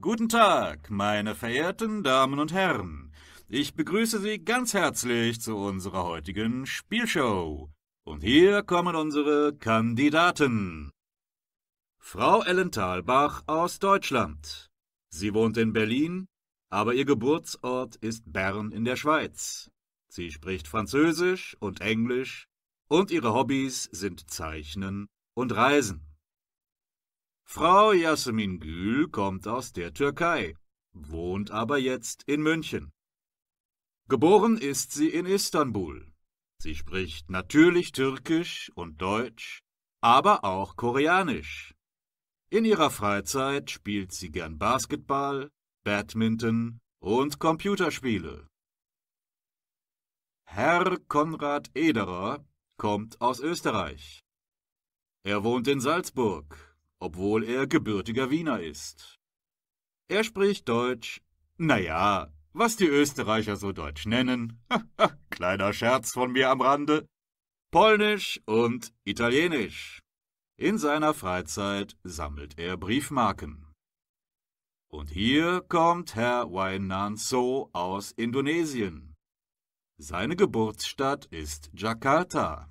Guten Tag, meine verehrten Damen und Herren. Ich begrüße Sie ganz herzlich zu unserer heutigen Spielshow. Und hier kommen unsere Kandidaten. Frau Ellen Thalbach aus Deutschland. Sie wohnt in Berlin, aber ihr Geburtsort ist Bern in der Schweiz. Sie spricht Französisch und Englisch und ihre Hobbys sind Zeichnen und Reisen. Frau Yasemin Gül kommt aus der Türkei, wohnt aber jetzt in München. Geboren ist sie in Istanbul. Sie spricht natürlich Türkisch und Deutsch, aber auch Koreanisch. In ihrer Freizeit spielt sie gern Basketball, Badminton und Computerspiele. Herr Konrad Ederer kommt aus Österreich. Er wohnt in Salzburg, obwohl er gebürtiger Wiener ist. Er spricht Deutsch, naja, was die Österreicher so Deutsch nennen, kleiner Scherz von mir am Rande, Polnisch und Italienisch. In seiner Freizeit sammelt er Briefmarken. Und hier kommt Herr Wainan So aus Indonesien. Seine Geburtsstadt ist Jakarta.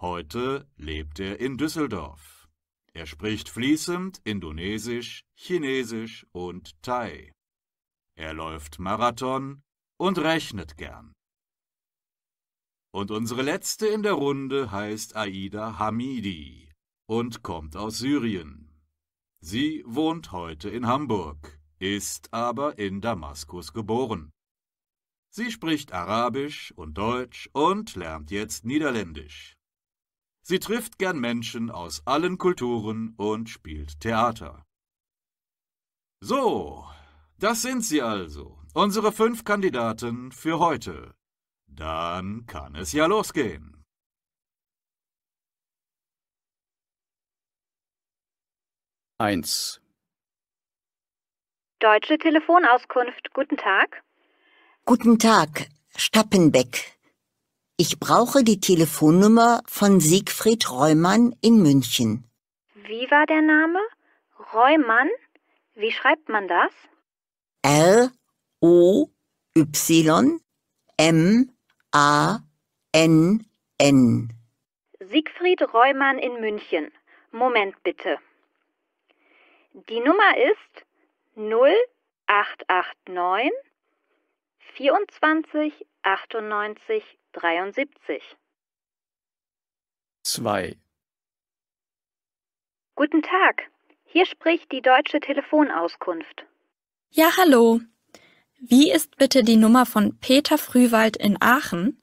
Heute lebt er in Düsseldorf. Er spricht fließend Indonesisch, Chinesisch und Thai. Er läuft Marathon und rechnet gern. Und unsere letzte in der Runde heißt Aida Hamidi und kommt aus Syrien. Sie wohnt heute in Hamburg, ist aber in Damaskus geboren. Sie spricht Arabisch und Deutsch und lernt jetzt Niederländisch. Sie trifft gern Menschen aus allen Kulturen und spielt Theater. So, das sind sie also, unsere fünf Kandidaten für heute. Dann kann es ja losgehen. Eins. Deutsche Telefonauskunft, guten Tag. Guten Tag, Stappenbeck. Ich brauche die Telefonnummer von Siegfried Reumann in München. Wie war der Name? Reumann? Wie schreibt man das? R-O-Y-M-A-N-N. -N. Siegfried Reumann in München. Moment bitte. Die Nummer ist 0889 24 98 dreiundsiebzig. Zwei. Guten Tag, hier spricht die deutsche Telefonauskunft. Ja, hallo. Wie ist bitte die Nummer von Peter Frühwald in Aachen?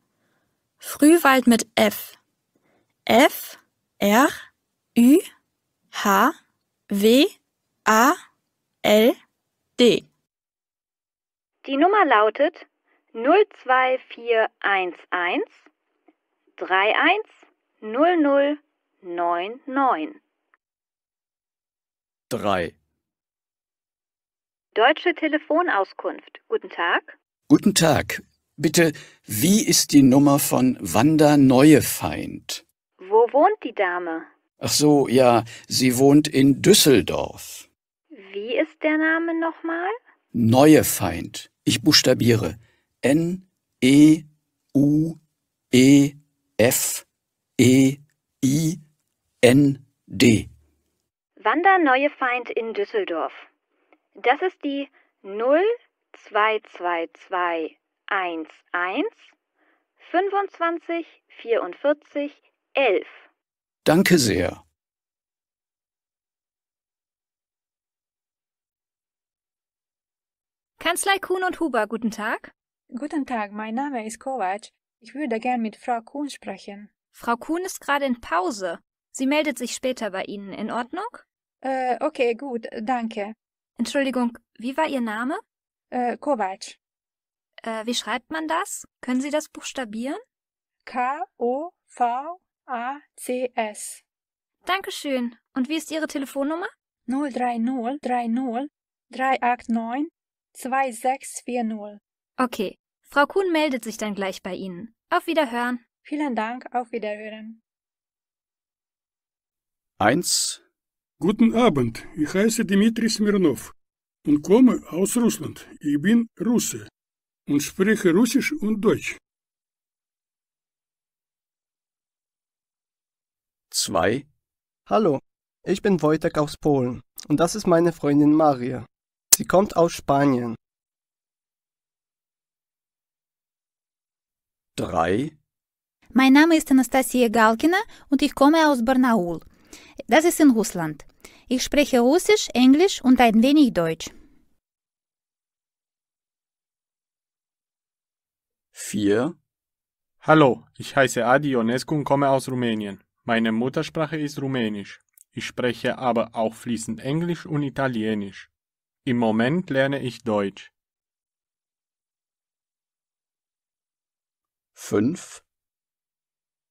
Frühwald mit F. F, R, Ü, H, W, A, L, D. Die Nummer lautet 02411 310099. 3 Deutsche Telefonauskunft. Guten Tag. Guten Tag. Bitte, wie ist die Nummer von Wanda Neuefeind? Wo wohnt die Dame? Ach so, ja, sie wohnt in Düsseldorf. Wie ist der Name nochmal? Neuefeind. Ich buchstabiere. N, E, U, E, F, E, I, N, D. Wander Neue Feind in Düsseldorf. Das ist die 022211 25 44 11. Danke sehr. Kanzlei Kuhn und Huber, guten Tag. Guten Tag, mein Name ist Kovac. Ich würde gern mit Frau Kuhn sprechen. Frau Kuhn ist gerade in Pause. Sie meldet sich später bei Ihnen, in Ordnung? Äh, okay, gut, danke. Entschuldigung, wie war Ihr Name? Äh, Kovac. Äh, wie schreibt man das? Können Sie das buchstabieren? K-O-V-A-C-S. Dankeschön. Und wie ist Ihre Telefonnummer? 030 30 389 2640. Okay, Frau Kuhn meldet sich dann gleich bei Ihnen. Auf Wiederhören. Vielen Dank, auf Wiederhören. 1. Guten Abend, ich heiße Dmitri Smirnov und komme aus Russland. Ich bin Russe und spreche Russisch und Deutsch. 2. Hallo, ich bin Wojtek aus Polen und das ist meine Freundin Maria. Sie kommt aus Spanien. 3. Mein Name ist Anastasia Galkina und ich komme aus Barnaul. Das ist in Russland. Ich spreche Russisch, Englisch und ein wenig Deutsch. 4. Hallo, ich heiße Adi Ionescu und komme aus Rumänien. Meine Muttersprache ist Rumänisch. Ich spreche aber auch fließend Englisch und Italienisch. Im Moment lerne ich Deutsch. 5.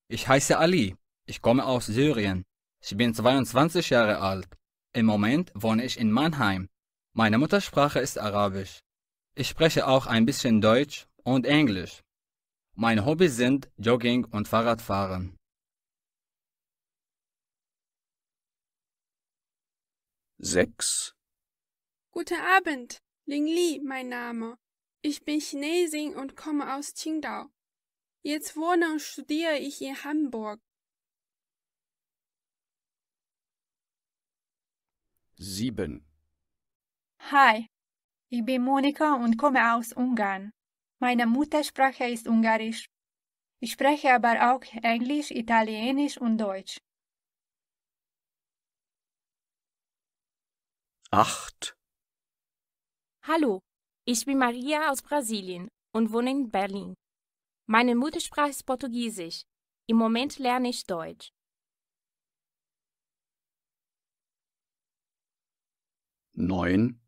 Ich heiße Ali. Ich komme aus Syrien. Ich bin 22 Jahre alt. Im Moment wohne ich in Mannheim. Meine Muttersprache ist Arabisch. Ich spreche auch ein bisschen Deutsch und Englisch. Meine Hobbys sind Jogging und Fahrradfahren. 6. Guten Abend, Ling Li, mein Name. Ich bin Chinesin und komme aus Qingdao. Jetzt wohne und studiere ich in Hamburg. Sieben. Hi, ich bin Monika und komme aus Ungarn. Meine Muttersprache ist Ungarisch. Ich spreche aber auch Englisch, Italienisch und Deutsch. Acht. Hallo, ich bin Maria aus Brasilien und wohne in Berlin. Meine Muttersprache ist Portugiesisch. Im Moment lerne ich Deutsch. Neun.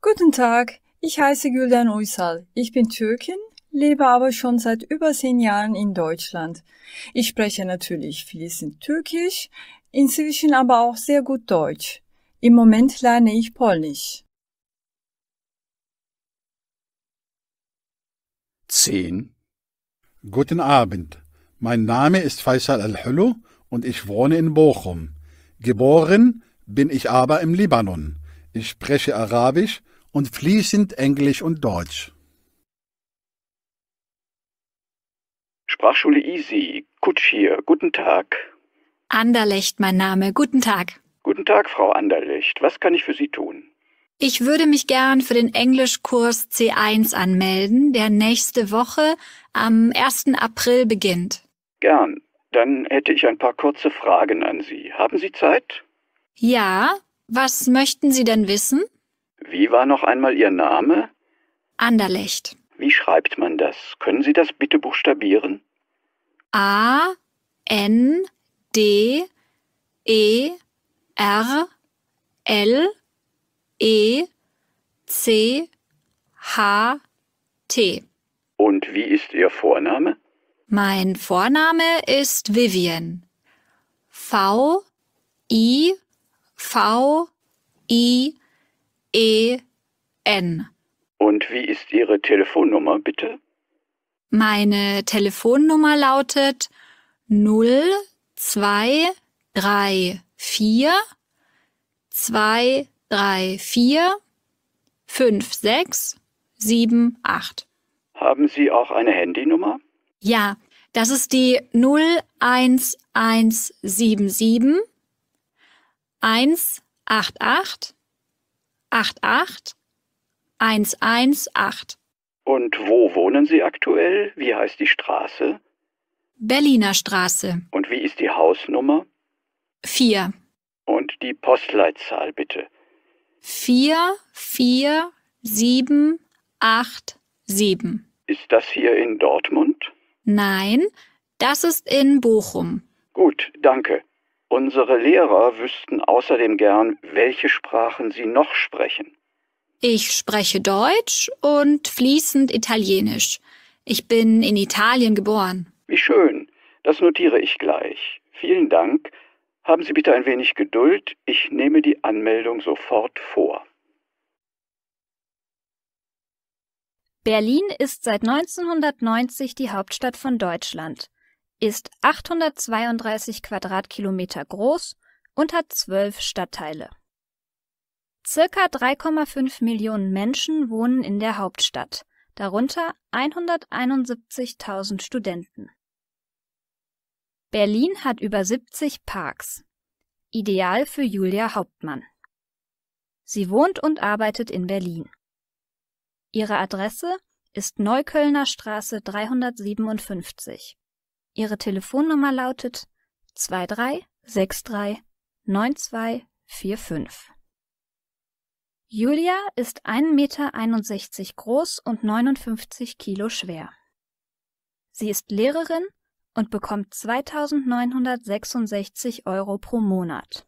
Guten Tag, ich heiße Gülden Uysal. Ich bin Türkin, lebe aber schon seit über zehn Jahren in Deutschland. Ich spreche natürlich fließend Türkisch, inzwischen aber auch sehr gut Deutsch. Im Moment lerne ich Polnisch. 10. Guten Abend, mein Name ist Faisal Al-Hulu und ich wohne in Bochum. Geboren bin ich aber im Libanon. Ich spreche Arabisch und fließend Englisch und Deutsch. Sprachschule Easy, Kutsch hier, guten Tag. Anderlecht, mein Name, guten Tag. Guten Tag, Frau Anderlecht, was kann ich für Sie tun? Ich würde mich gern für den Englischkurs C1 anmelden, der nächste Woche am 1. April beginnt. Gern. Dann hätte ich ein paar kurze Fragen an Sie. Haben Sie Zeit? Ja. Was möchten Sie denn wissen? Wie war noch einmal Ihr Name? Anderlecht. Wie schreibt man das? Können Sie das bitte buchstabieren? A N D E R L E C H T. Und wie ist Ihr Vorname? Mein Vorname ist Vivian. V I V I E N. Und wie ist Ihre Telefonnummer bitte? Meine Telefonnummer lautet 0 2 drei, vier, fünf, sechs, sieben, acht. Haben Sie auch eine Handynummer? Ja, das ist die 01177 188 88 118. Und wo wohnen Sie aktuell? Wie heißt die Straße? Berliner Straße. Und wie ist die Hausnummer? 4. Und die Postleitzahl bitte vier, vier, sieben, acht, sieben. Ist das hier in Dortmund? Nein, das ist in Bochum. Gut, danke. Unsere Lehrer wüssten außerdem gern, welche Sprachen Sie noch sprechen. Ich spreche Deutsch und fließend Italienisch. Ich bin in Italien geboren. Wie schön. Das notiere ich gleich. Vielen Dank. Haben Sie bitte ein wenig Geduld, ich nehme die Anmeldung sofort vor. Berlin ist seit 1990 die Hauptstadt von Deutschland, ist 832 Quadratkilometer groß und hat zwölf Stadtteile. Circa 3,5 Millionen Menschen wohnen in der Hauptstadt, darunter 171.000 Studenten. Berlin hat über 70 Parks. Ideal für Julia Hauptmann. Sie wohnt und arbeitet in Berlin. Ihre Adresse ist Neuköllner Straße 357. Ihre Telefonnummer lautet 2363 9245. Julia ist 1,61 Meter groß und 59 Kilo schwer. Sie ist Lehrerin und bekommt 2.966 Euro pro Monat.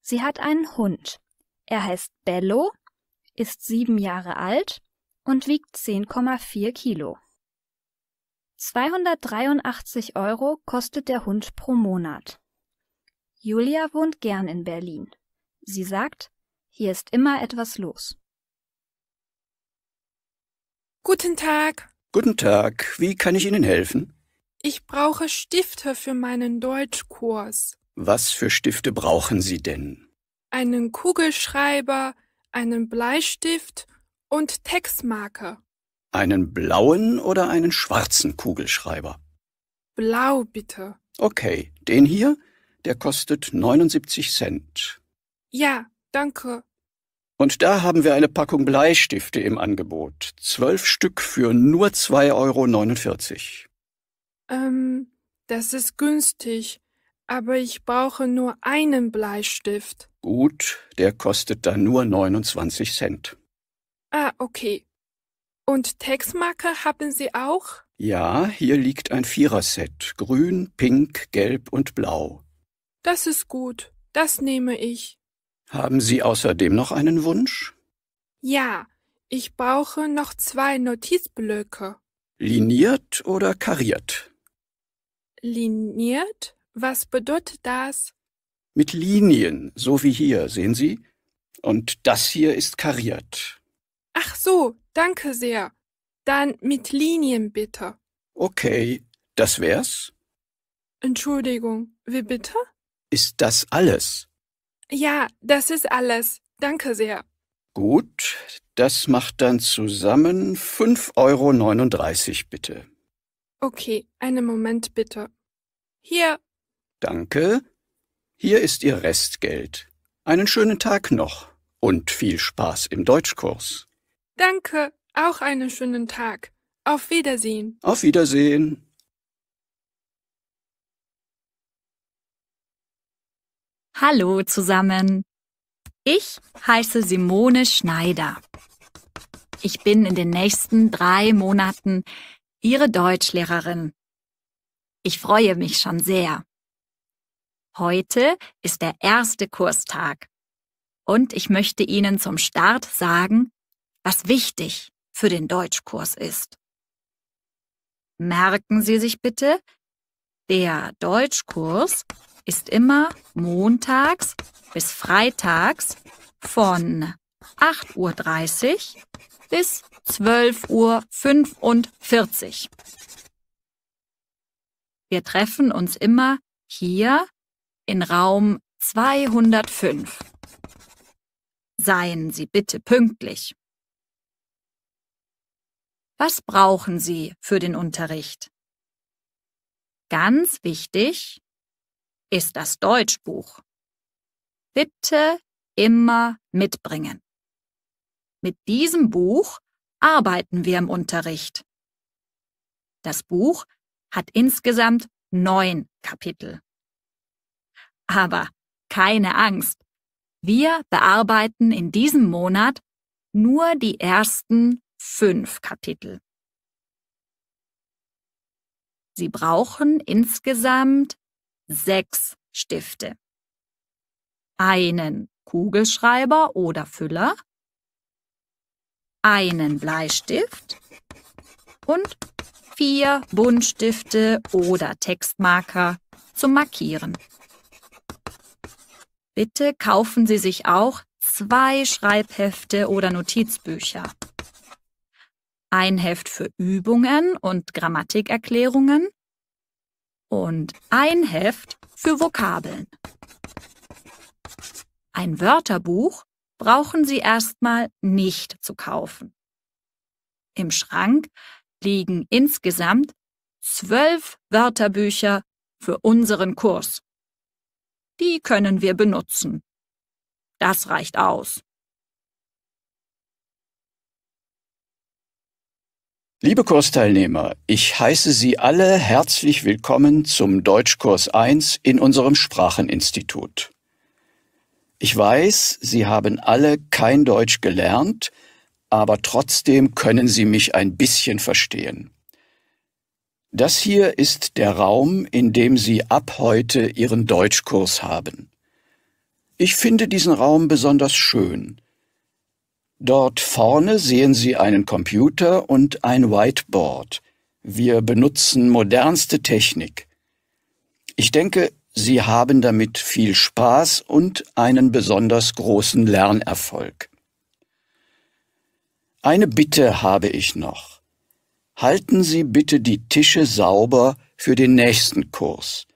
Sie hat einen Hund. Er heißt Bello, ist sieben Jahre alt und wiegt 10,4 Kilo. 283 Euro kostet der Hund pro Monat. Julia wohnt gern in Berlin. Sie sagt, hier ist immer etwas los. Guten Tag. Guten Tag. Wie kann ich Ihnen helfen? Ich brauche Stifte für meinen Deutschkurs. Was für Stifte brauchen Sie denn? Einen Kugelschreiber, einen Bleistift und Textmarker. Einen blauen oder einen schwarzen Kugelschreiber? Blau bitte. Okay, den hier, der kostet 79 Cent. Ja, danke. Und da haben wir eine Packung Bleistifte im Angebot. Zwölf Stück für nur 2,49 Euro. Ähm, das ist günstig, aber ich brauche nur einen Bleistift. Gut, der kostet dann nur 29 Cent. Ah, okay. Und Textmarker haben Sie auch? Ja, hier liegt ein Viererset. Grün, Pink, Gelb und Blau. Das ist gut. Das nehme ich. Haben Sie außerdem noch einen Wunsch? Ja, ich brauche noch zwei Notizblöcke. Liniert oder kariert? Liniert? Was bedeutet das? Mit Linien, so wie hier, sehen Sie? Und das hier ist kariert. Ach so, danke sehr. Dann mit Linien bitte. Okay, das wär's. Entschuldigung, wie bitte? Ist das alles? Ja, das ist alles. Danke sehr. Gut, das macht dann zusammen 5,39 Euro bitte. Okay, einen Moment bitte. Hier. Danke. Hier ist Ihr Restgeld. Einen schönen Tag noch und viel Spaß im Deutschkurs. Danke, auch einen schönen Tag. Auf Wiedersehen. Auf Wiedersehen. Hallo zusammen. Ich heiße Simone Schneider. Ich bin in den nächsten drei Monaten Ihre Deutschlehrerin. Ich freue mich schon sehr. Heute ist der erste Kurstag und ich möchte Ihnen zum Start sagen, was wichtig für den Deutschkurs ist. Merken Sie sich bitte, der Deutschkurs ist immer montags bis freitags von 8.30 Uhr bis 12.45 Uhr. Wir treffen uns immer hier in Raum 205. Seien Sie bitte pünktlich. Was brauchen Sie für den Unterricht? Ganz wichtig ist das Deutschbuch. Bitte immer mitbringen. Mit diesem Buch arbeiten wir im Unterricht. Das Buch hat insgesamt neun Kapitel. Aber keine Angst, wir bearbeiten in diesem Monat nur die ersten fünf Kapitel. Sie brauchen insgesamt sechs Stifte, einen Kugelschreiber oder Füller, einen Bleistift und vier Buntstifte oder Textmarker zum Markieren. Bitte kaufen Sie sich auch zwei Schreibhefte oder Notizbücher. Ein Heft für Übungen und Grammatikerklärungen und ein Heft für Vokabeln. Ein Wörterbuch brauchen Sie erstmal nicht zu kaufen. Im Schrank liegen insgesamt zwölf Wörterbücher für unseren Kurs. Die können wir benutzen. Das reicht aus. Liebe Kursteilnehmer, ich heiße Sie alle herzlich willkommen zum Deutschkurs 1 in unserem Spracheninstitut. Ich weiß, Sie haben alle kein Deutsch gelernt, aber trotzdem können Sie mich ein bisschen verstehen. Das hier ist der Raum, in dem Sie ab heute Ihren Deutschkurs haben. Ich finde diesen Raum besonders schön. Dort vorne sehen Sie einen Computer und ein Whiteboard. Wir benutzen modernste Technik. Ich denke, Sie haben damit viel Spaß und einen besonders großen Lernerfolg. Eine Bitte habe ich noch. Halten Sie bitte die Tische sauber für den nächsten Kurs.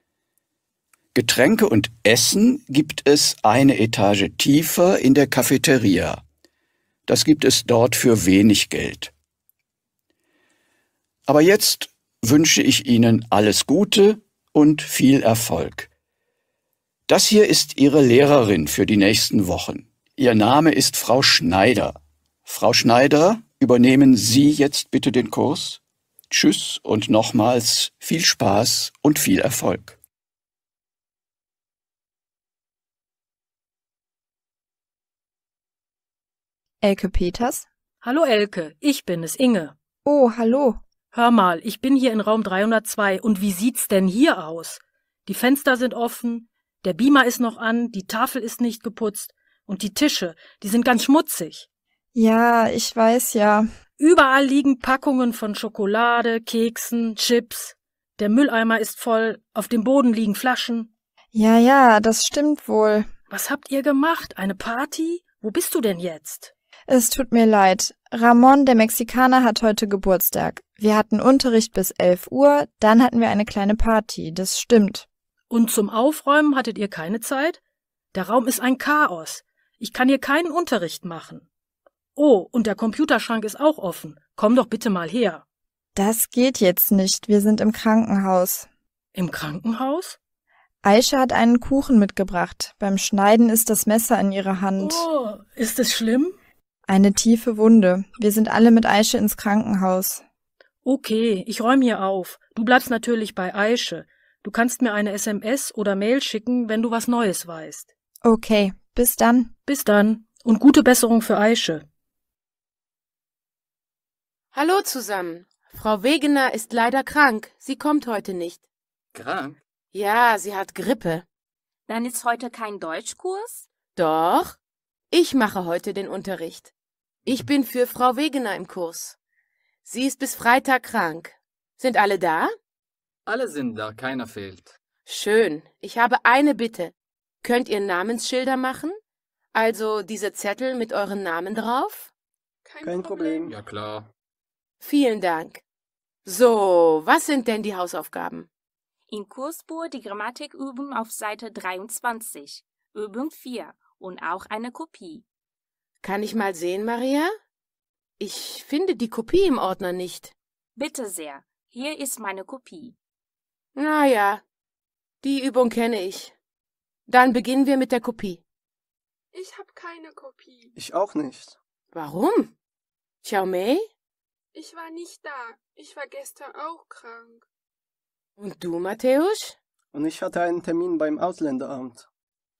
Getränke und Essen gibt es eine Etage tiefer in der Cafeteria. Das gibt es dort für wenig Geld. Aber jetzt wünsche ich Ihnen alles Gute und viel Erfolg. Das hier ist Ihre Lehrerin für die nächsten Wochen. Ihr Name ist Frau Schneider. Frau Schneider, übernehmen Sie jetzt bitte den Kurs. Tschüss und nochmals viel Spaß und viel Erfolg. Elke Peters? Hallo Elke, ich bin es, Inge. Oh, hallo. Hör mal, ich bin hier in Raum 302 und wie sieht's denn hier aus? Die Fenster sind offen, der Beamer ist noch an, die Tafel ist nicht geputzt und die Tische, die sind ganz schmutzig. Ja, ich weiß ja. Überall liegen Packungen von Schokolade, Keksen, Chips. Der Mülleimer ist voll, auf dem Boden liegen Flaschen. Ja, ja, das stimmt wohl. Was habt ihr gemacht? Eine Party? Wo bist du denn jetzt? Es tut mir leid. Ramon, der Mexikaner, hat heute Geburtstag. Wir hatten Unterricht bis elf Uhr, dann hatten wir eine kleine Party, das stimmt. Und zum Aufräumen hattet ihr keine Zeit? Der Raum ist ein Chaos. Ich kann hier keinen Unterricht machen. Oh, und der Computerschrank ist auch offen. Komm doch bitte mal her. Das geht jetzt nicht. Wir sind im Krankenhaus. Im Krankenhaus? Aisha hat einen Kuchen mitgebracht. Beim Schneiden ist das Messer in ihrer Hand. Oh, ist es schlimm? Eine tiefe Wunde. Wir sind alle mit Aische ins Krankenhaus. Okay, ich räume hier auf. Du bleibst natürlich bei Aische. Du kannst mir eine SMS oder Mail schicken, wenn du was Neues weißt. Okay, bis dann. Bis dann und gute Besserung für Aische. Hallo zusammen. Frau Wegener ist leider krank. Sie kommt heute nicht. Krank? Ja, sie hat Grippe. Dann ist heute kein Deutschkurs? Doch. Ich mache heute den Unterricht. Ich bin für Frau Wegener im Kurs. Sie ist bis Freitag krank. Sind alle da? Alle sind da, keiner fehlt. Schön. Ich habe eine Bitte. Könnt ihr Namensschilder machen? Also diese Zettel mit euren Namen drauf? Kein, Kein Problem. Problem. Ja klar. Vielen Dank. So, was sind denn die Hausaufgaben? In Kursbuhr die Grammatik üben auf Seite 23, Übung 4 und auch eine Kopie. Kann ich mal sehen, Maria? Ich finde die Kopie im Ordner nicht. Bitte sehr, hier ist meine Kopie. Na ja, die Übung kenne ich. Dann beginnen wir mit der Kopie. Ich habe keine Kopie. Ich auch nicht. Warum? Xiaomei? Ich war nicht da. Ich war gestern auch krank. Und du, Matthäus? Und ich hatte einen Termin beim Ausländeramt.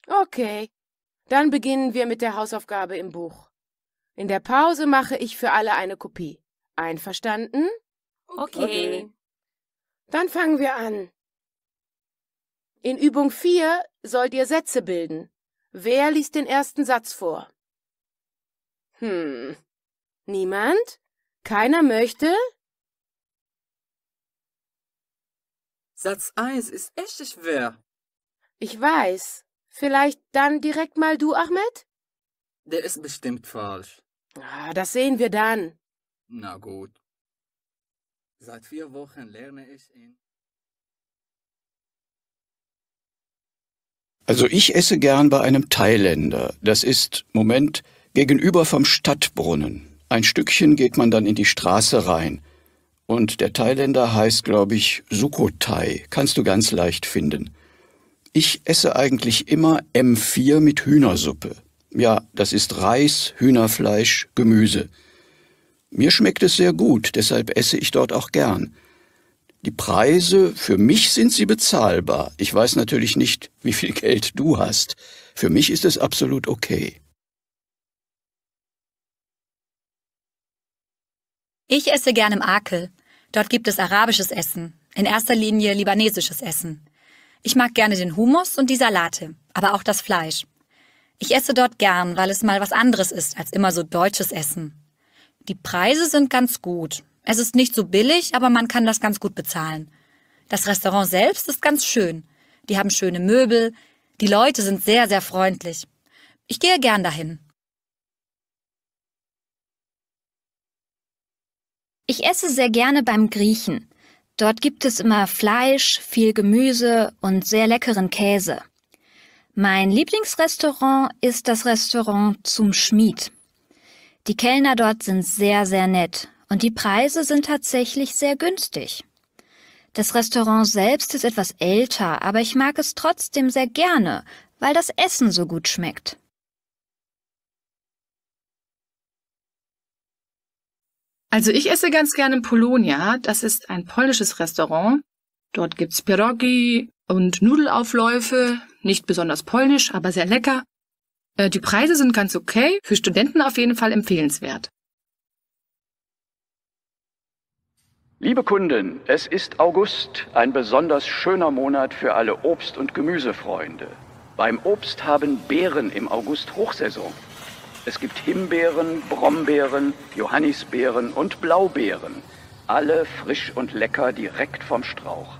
Okay. Dann beginnen wir mit der Hausaufgabe im Buch. In der Pause mache ich für alle eine Kopie. Einverstanden? Okay. okay. Dann fangen wir an. In Übung 4 sollt ihr Sätze bilden. Wer liest den ersten Satz vor? Hm. Niemand? Keiner möchte? Satz 1 ist echt schwer. Ich weiß. Vielleicht dann direkt mal du, Ahmed? Der ist bestimmt falsch. Ah, das sehen wir dann. Na gut. Seit vier Wochen lerne ich ihn. Also ich esse gern bei einem Thailänder. Das ist, Moment, gegenüber vom Stadtbrunnen. Ein Stückchen geht man dann in die Straße rein. Und der Thailänder heißt, glaube ich, Sukhothai. Kannst du ganz leicht finden. Ich esse eigentlich immer M4 mit Hühnersuppe. Ja, das ist Reis, Hühnerfleisch, Gemüse. Mir schmeckt es sehr gut, deshalb esse ich dort auch gern. Die Preise, für mich sind sie bezahlbar. Ich weiß natürlich nicht, wie viel Geld du hast. Für mich ist es absolut okay. Ich esse gern im Akel. Dort gibt es arabisches Essen, in erster Linie libanesisches Essen. Ich mag gerne den Hummus und die Salate, aber auch das Fleisch. Ich esse dort gern, weil es mal was anderes ist als immer so deutsches Essen. Die Preise sind ganz gut. Es ist nicht so billig, aber man kann das ganz gut bezahlen. Das Restaurant selbst ist ganz schön. Die haben schöne Möbel. Die Leute sind sehr, sehr freundlich. Ich gehe gern dahin. Ich esse sehr gerne beim Griechen. Dort gibt es immer Fleisch, viel Gemüse und sehr leckeren Käse. Mein Lieblingsrestaurant ist das Restaurant zum Schmied. Die Kellner dort sind sehr, sehr nett und die Preise sind tatsächlich sehr günstig. Das Restaurant selbst ist etwas älter, aber ich mag es trotzdem sehr gerne, weil das Essen so gut schmeckt. Also ich esse ganz gerne Polonia. Das ist ein polnisches Restaurant. Dort gibt's Pierogi und Nudelaufläufe. Nicht besonders polnisch, aber sehr lecker. Äh, die Preise sind ganz okay, für Studenten auf jeden Fall empfehlenswert. Liebe Kunden, es ist August, ein besonders schöner Monat für alle Obst- und Gemüsefreunde. Beim Obst haben Beeren im August Hochsaison. Es gibt Himbeeren, Brombeeren, Johannisbeeren und Blaubeeren. Alle frisch und lecker direkt vom Strauch.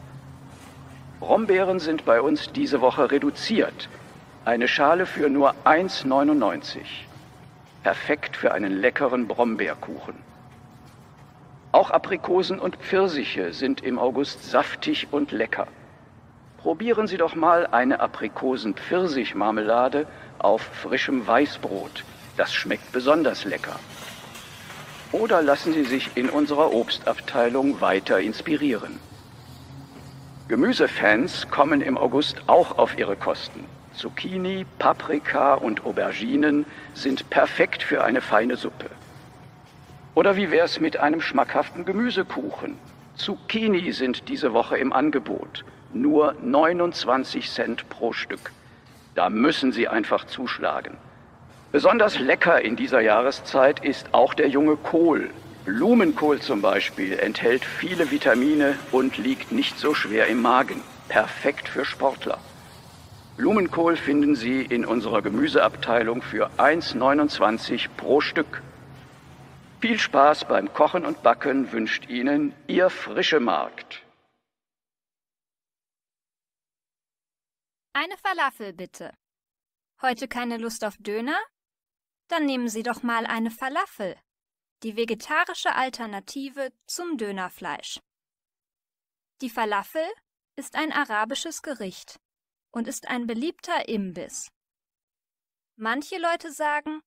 Brombeeren sind bei uns diese Woche reduziert. Eine Schale für nur 1,99. Perfekt für einen leckeren Brombeerkuchen. Auch Aprikosen und Pfirsiche sind im August saftig und lecker. Probieren Sie doch mal eine Aprikosen-Pfirsich-Marmelade auf frischem Weißbrot. Das schmeckt besonders lecker. Oder lassen Sie sich in unserer Obstabteilung weiter inspirieren. Gemüsefans kommen im August auch auf ihre Kosten. Zucchini, Paprika und Auberginen sind perfekt für eine feine Suppe. Oder wie wär's mit einem schmackhaften Gemüsekuchen? Zucchini sind diese Woche im Angebot. Nur 29 Cent pro Stück. Da müssen Sie einfach zuschlagen. Besonders lecker in dieser Jahreszeit ist auch der junge Kohl. Blumenkohl zum Beispiel enthält viele Vitamine und liegt nicht so schwer im Magen. Perfekt für Sportler. Blumenkohl finden Sie in unserer Gemüseabteilung für 1,29 pro Stück. Viel Spaß beim Kochen und Backen wünscht Ihnen Ihr Frische Markt. Eine Falafel bitte. Heute keine Lust auf Döner? Dann nehmen Sie doch mal eine Falafel, die vegetarische Alternative zum Dönerfleisch. Die Falafel ist ein arabisches Gericht und ist ein beliebter Imbiss. Manche Leute sagen,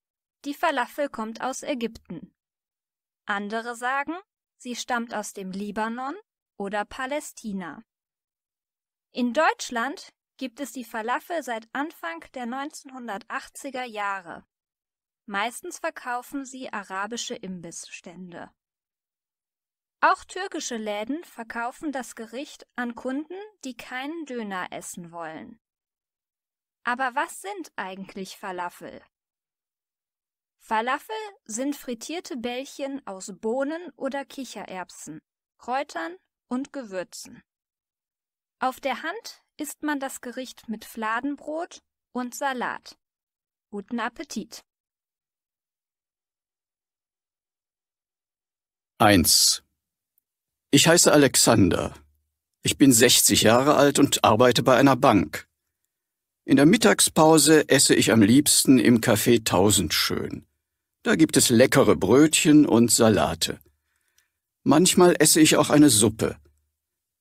die Falafel kommt aus Ägypten. Andere sagen, sie stammt aus dem Libanon oder Palästina. In Deutschland gibt es die Falafel seit Anfang der 1980er Jahre. Meistens verkaufen sie arabische Imbissstände. Auch türkische Läden verkaufen das Gericht an Kunden, die keinen Döner essen wollen. Aber was sind eigentlich Falafel? Falafel sind frittierte Bällchen aus Bohnen oder Kichererbsen, Kräutern und Gewürzen. Auf der Hand isst man das Gericht mit Fladenbrot und Salat. Guten Appetit! 1. Ich heiße Alexander. Ich bin 60 Jahre alt und arbeite bei einer Bank. In der Mittagspause esse ich am liebsten im Café Tausendschön. Da gibt es leckere Brötchen und Salate. Manchmal esse ich auch eine Suppe.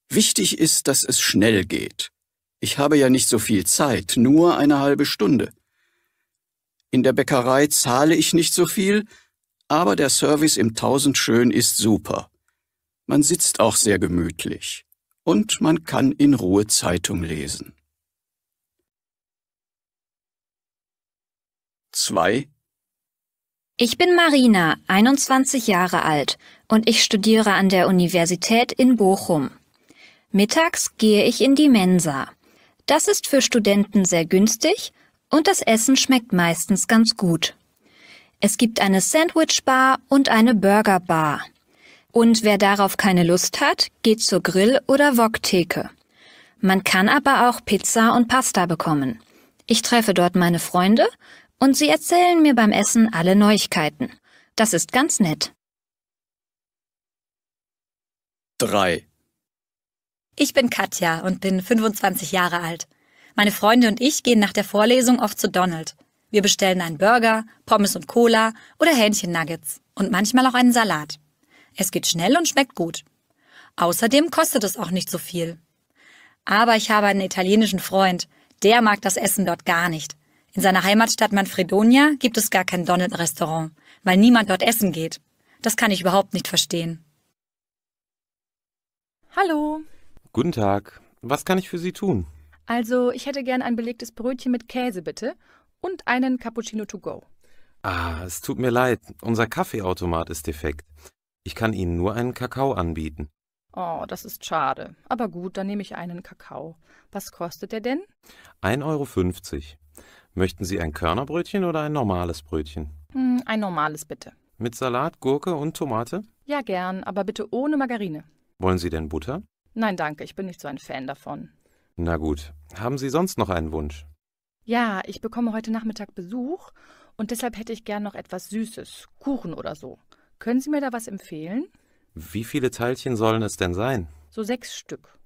Wichtig ist, dass es schnell geht. Ich habe ja nicht so viel Zeit, nur eine halbe Stunde. In der Bäckerei zahle ich nicht so viel, aber der Service im Tausendschön ist super. Man sitzt auch sehr gemütlich und man kann in Ruhe Zeitung lesen. 2. Ich bin Marina, 21 Jahre alt und ich studiere an der Universität in Bochum. Mittags gehe ich in die Mensa. Das ist für Studenten sehr günstig und das Essen schmeckt meistens ganz gut. Es gibt eine Sandwich-Bar und eine Burger-Bar. Und wer darauf keine Lust hat, geht zur Grill- oder Woktheke. Man kann aber auch Pizza und Pasta bekommen. Ich treffe dort meine Freunde und sie erzählen mir beim Essen alle Neuigkeiten. Das ist ganz nett. 3. Ich bin Katja und bin 25 Jahre alt. Meine Freunde und ich gehen nach der Vorlesung oft zu Donald. Wir bestellen einen Burger, Pommes und Cola oder Hähnchen-Nuggets und manchmal auch einen Salat. Es geht schnell und schmeckt gut. Außerdem kostet es auch nicht so viel. Aber ich habe einen italienischen Freund, der mag das Essen dort gar nicht. In seiner Heimatstadt Manfredonia gibt es gar kein Donald-Restaurant, weil niemand dort essen geht. Das kann ich überhaupt nicht verstehen. Hallo. Guten Tag. Was kann ich für Sie tun? Also, ich hätte gern ein belegtes Brötchen mit Käse, bitte. Und einen Cappuccino to go. Ah, es tut mir leid. Unser Kaffeeautomat ist defekt. Ich kann Ihnen nur einen Kakao anbieten. Oh, das ist schade. Aber gut, dann nehme ich einen Kakao. Was kostet der denn? 1,50 Euro. Möchten Sie ein Körnerbrötchen oder ein normales Brötchen? Hm, ein normales bitte. Mit Salat, Gurke und Tomate? Ja, gern, aber bitte ohne Margarine. Wollen Sie denn Butter? Nein, danke, ich bin nicht so ein Fan davon. Na gut, haben Sie sonst noch einen Wunsch? Ja, ich bekomme heute Nachmittag Besuch und deshalb hätte ich gern noch etwas Süßes, Kuchen oder so. Können Sie mir da was empfehlen? Wie viele Teilchen sollen es denn sein? So sechs Stück.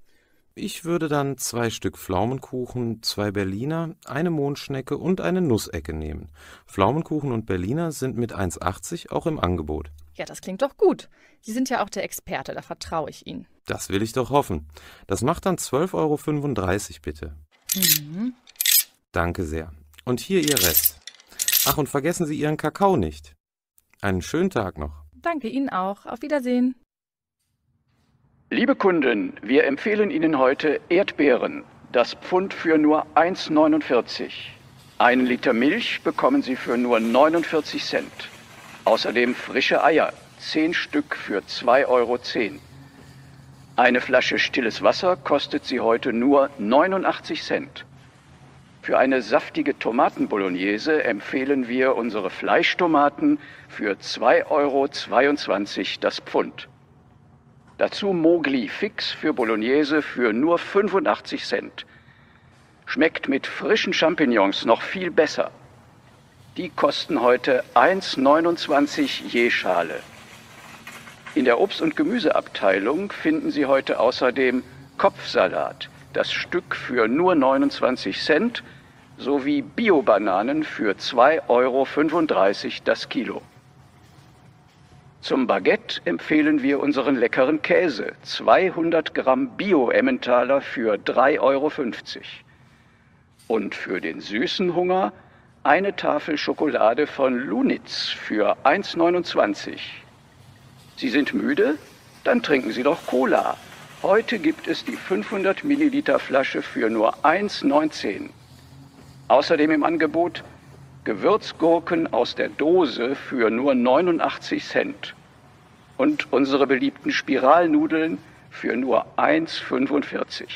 Ich würde dann zwei Stück Pflaumenkuchen, zwei Berliner, eine Mondschnecke und eine Nussecke nehmen. Pflaumenkuchen und Berliner sind mit 1,80 auch im Angebot. Ja, das klingt doch gut. Sie sind ja auch der Experte, da vertraue ich Ihnen. Das will ich doch hoffen. Das macht dann 12,35 Euro bitte. Mhm. Danke sehr. Und hier Ihr Rest. Ach, und vergessen Sie Ihren Kakao nicht. Einen schönen Tag noch. Danke Ihnen auch. Auf Wiedersehen. Liebe Kunden, wir empfehlen Ihnen heute Erdbeeren, das Pfund für nur 1,49. Einen Liter Milch bekommen Sie für nur 49 Cent. Außerdem frische Eier, 10 Stück für 2,10 Euro. Eine Flasche stilles Wasser kostet Sie heute nur 89 Cent. Für eine saftige Tomatenbolognese empfehlen wir unsere Fleischtomaten für 2,22 Euro das Pfund. Dazu Mogli Fix für Bolognese für nur 85 Cent. Schmeckt mit frischen Champignons noch viel besser. Die kosten heute 1,29 je Schale. In der Obst- und Gemüseabteilung finden Sie heute außerdem Kopfsalat das Stück für nur 29 Cent sowie Bio-Bananen für 2,35 Euro das Kilo. Zum Baguette empfehlen wir unseren leckeren Käse, 200 Gramm Bio-Emmentaler für 3,50 Euro. Und für den süßen Hunger eine Tafel Schokolade von Lunitz für 1,29. Euro. Sie sind müde? Dann trinken Sie doch Cola. Heute gibt es die 500 Milliliter Flasche für nur 1,19. Außerdem im Angebot Gewürzgurken aus der Dose für nur 89 Cent und unsere beliebten Spiralnudeln für nur 1,45.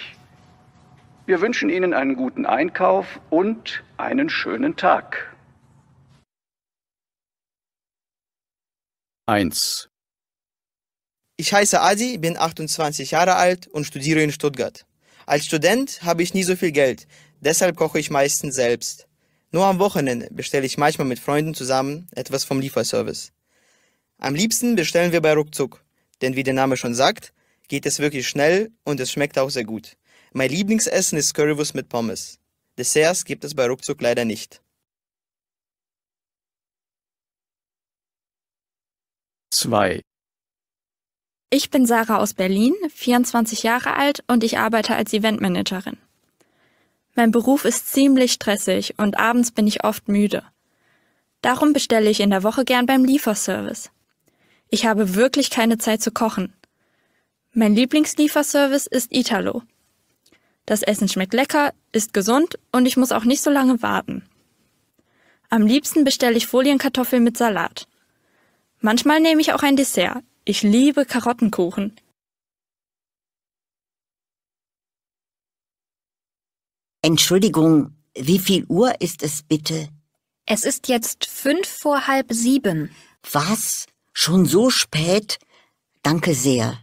Wir wünschen Ihnen einen guten Einkauf und einen schönen Tag. 1. Ich heiße Adi, bin 28 Jahre alt und studiere in Stuttgart. Als Student habe ich nie so viel Geld, deshalb koche ich meistens selbst. Nur am Wochenende bestelle ich manchmal mit Freunden zusammen etwas vom Lieferservice. Am liebsten bestellen wir bei Ruckzuck, denn wie der Name schon sagt, geht es wirklich schnell und es schmeckt auch sehr gut. Mein Lieblingsessen ist Currywurst mit Pommes. Desserts gibt es bei Ruckzuck leider nicht. Zwei. Ich bin Sarah aus Berlin, 24 Jahre alt und ich arbeite als Eventmanagerin. Mein Beruf ist ziemlich stressig und abends bin ich oft müde. Darum bestelle ich in der Woche gern beim Lieferservice. Ich habe wirklich keine Zeit zu kochen. Mein Lieblingslieferservice ist Italo. Das Essen schmeckt lecker, ist gesund und ich muss auch nicht so lange warten. Am liebsten bestelle ich Folienkartoffeln mit Salat. Manchmal nehme ich auch ein Dessert, ich liebe Karottenkuchen. Entschuldigung, wie viel Uhr ist es bitte? Es ist jetzt fünf vor halb sieben. Was? Schon so spät? Danke sehr.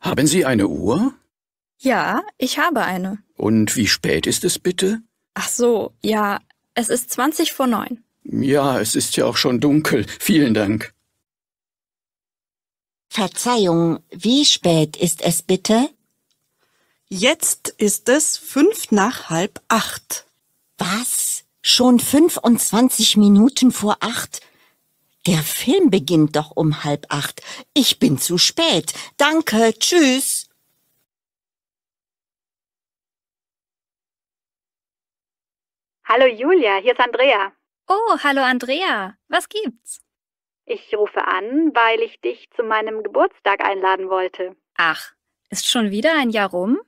Haben Sie eine Uhr? Ja, ich habe eine. Und wie spät ist es bitte? Ach so, ja, es ist zwanzig vor neun. Ja, es ist ja auch schon dunkel. Vielen Dank. Verzeihung, wie spät ist es bitte? Jetzt ist es fünf nach halb acht. Was? Schon 25 Minuten vor acht? Der Film beginnt doch um halb acht. Ich bin zu spät. Danke, tschüss. Hallo Julia, hier ist Andrea. Oh, hallo Andrea. Was gibt's? Ich rufe an, weil ich dich zu meinem Geburtstag einladen wollte. Ach, ist schon wieder ein Jahr rum?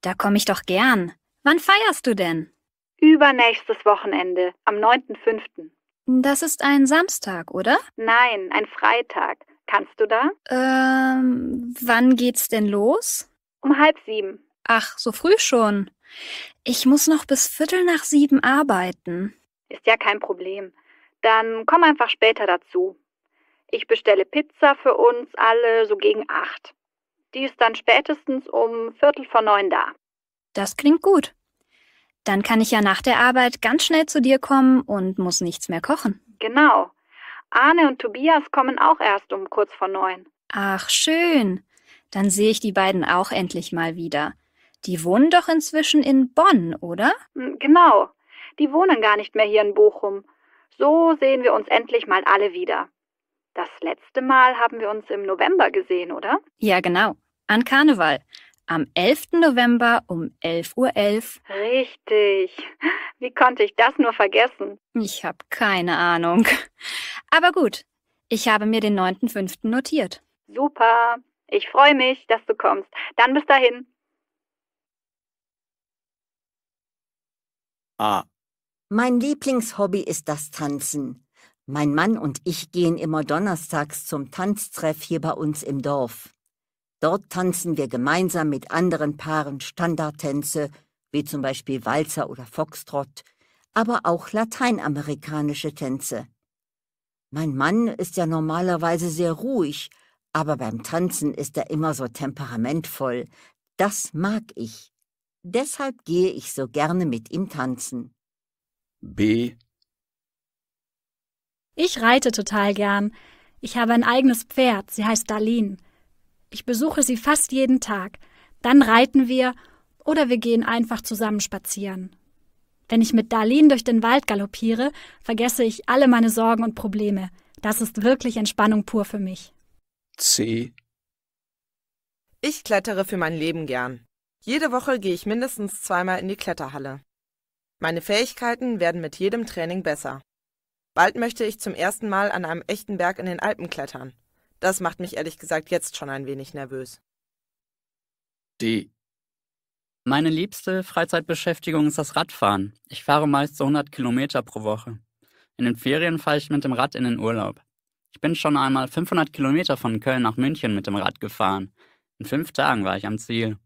Da komme ich doch gern. Wann feierst du denn? Übernächstes Wochenende, am 9.5. Das ist ein Samstag, oder? Nein, ein Freitag. Kannst du da? Ähm, wann geht's denn los? Um halb sieben. Ach, so früh schon. Ich muss noch bis Viertel nach sieben arbeiten. Ist ja kein Problem. Dann komm einfach später dazu. Ich bestelle Pizza für uns alle so gegen acht. Die ist dann spätestens um Viertel vor neun da. Das klingt gut. Dann kann ich ja nach der Arbeit ganz schnell zu dir kommen und muss nichts mehr kochen. Genau. Arne und Tobias kommen auch erst um kurz vor neun. Ach, schön. Dann sehe ich die beiden auch endlich mal wieder. Die wohnen doch inzwischen in Bonn, oder? Hm, genau. Die wohnen gar nicht mehr hier in Bochum. So sehen wir uns endlich mal alle wieder. Das letzte Mal haben wir uns im November gesehen, oder? Ja, genau. An Karneval. Am 11. November um 11.11 .11 Uhr. Richtig. Wie konnte ich das nur vergessen? Ich habe keine Ahnung. Aber gut, ich habe mir den 9.5. notiert. Super. Ich freue mich, dass du kommst. Dann bis dahin. Ah. Mein Lieblingshobby ist das Tanzen. Mein Mann und ich gehen immer donnerstags zum Tanztreff hier bei uns im Dorf. Dort tanzen wir gemeinsam mit anderen Paaren Standardtänze, wie zum Beispiel Walzer oder Foxtrott, aber auch lateinamerikanische Tänze. Mein Mann ist ja normalerweise sehr ruhig, aber beim Tanzen ist er immer so temperamentvoll. Das mag ich. Deshalb gehe ich so gerne mit ihm tanzen. B. Ich reite total gern. Ich habe ein eigenes Pferd, sie heißt Darlene. Ich besuche sie fast jeden Tag. Dann reiten wir oder wir gehen einfach zusammen spazieren. Wenn ich mit Darlene durch den Wald galoppiere, vergesse ich alle meine Sorgen und Probleme. Das ist wirklich Entspannung pur für mich. C. Ich klettere für mein Leben gern. Jede Woche gehe ich mindestens zweimal in die Kletterhalle. Meine Fähigkeiten werden mit jedem Training besser. Bald möchte ich zum ersten Mal an einem echten Berg in den Alpen klettern. Das macht mich ehrlich gesagt jetzt schon ein wenig nervös. D. Meine liebste Freizeitbeschäftigung ist das Radfahren. Ich fahre meist so 100 Kilometer pro Woche. In den Ferien fahre ich mit dem Rad in den Urlaub. Ich bin schon einmal 500 Kilometer von Köln nach München mit dem Rad gefahren. In fünf Tagen war ich am Ziel.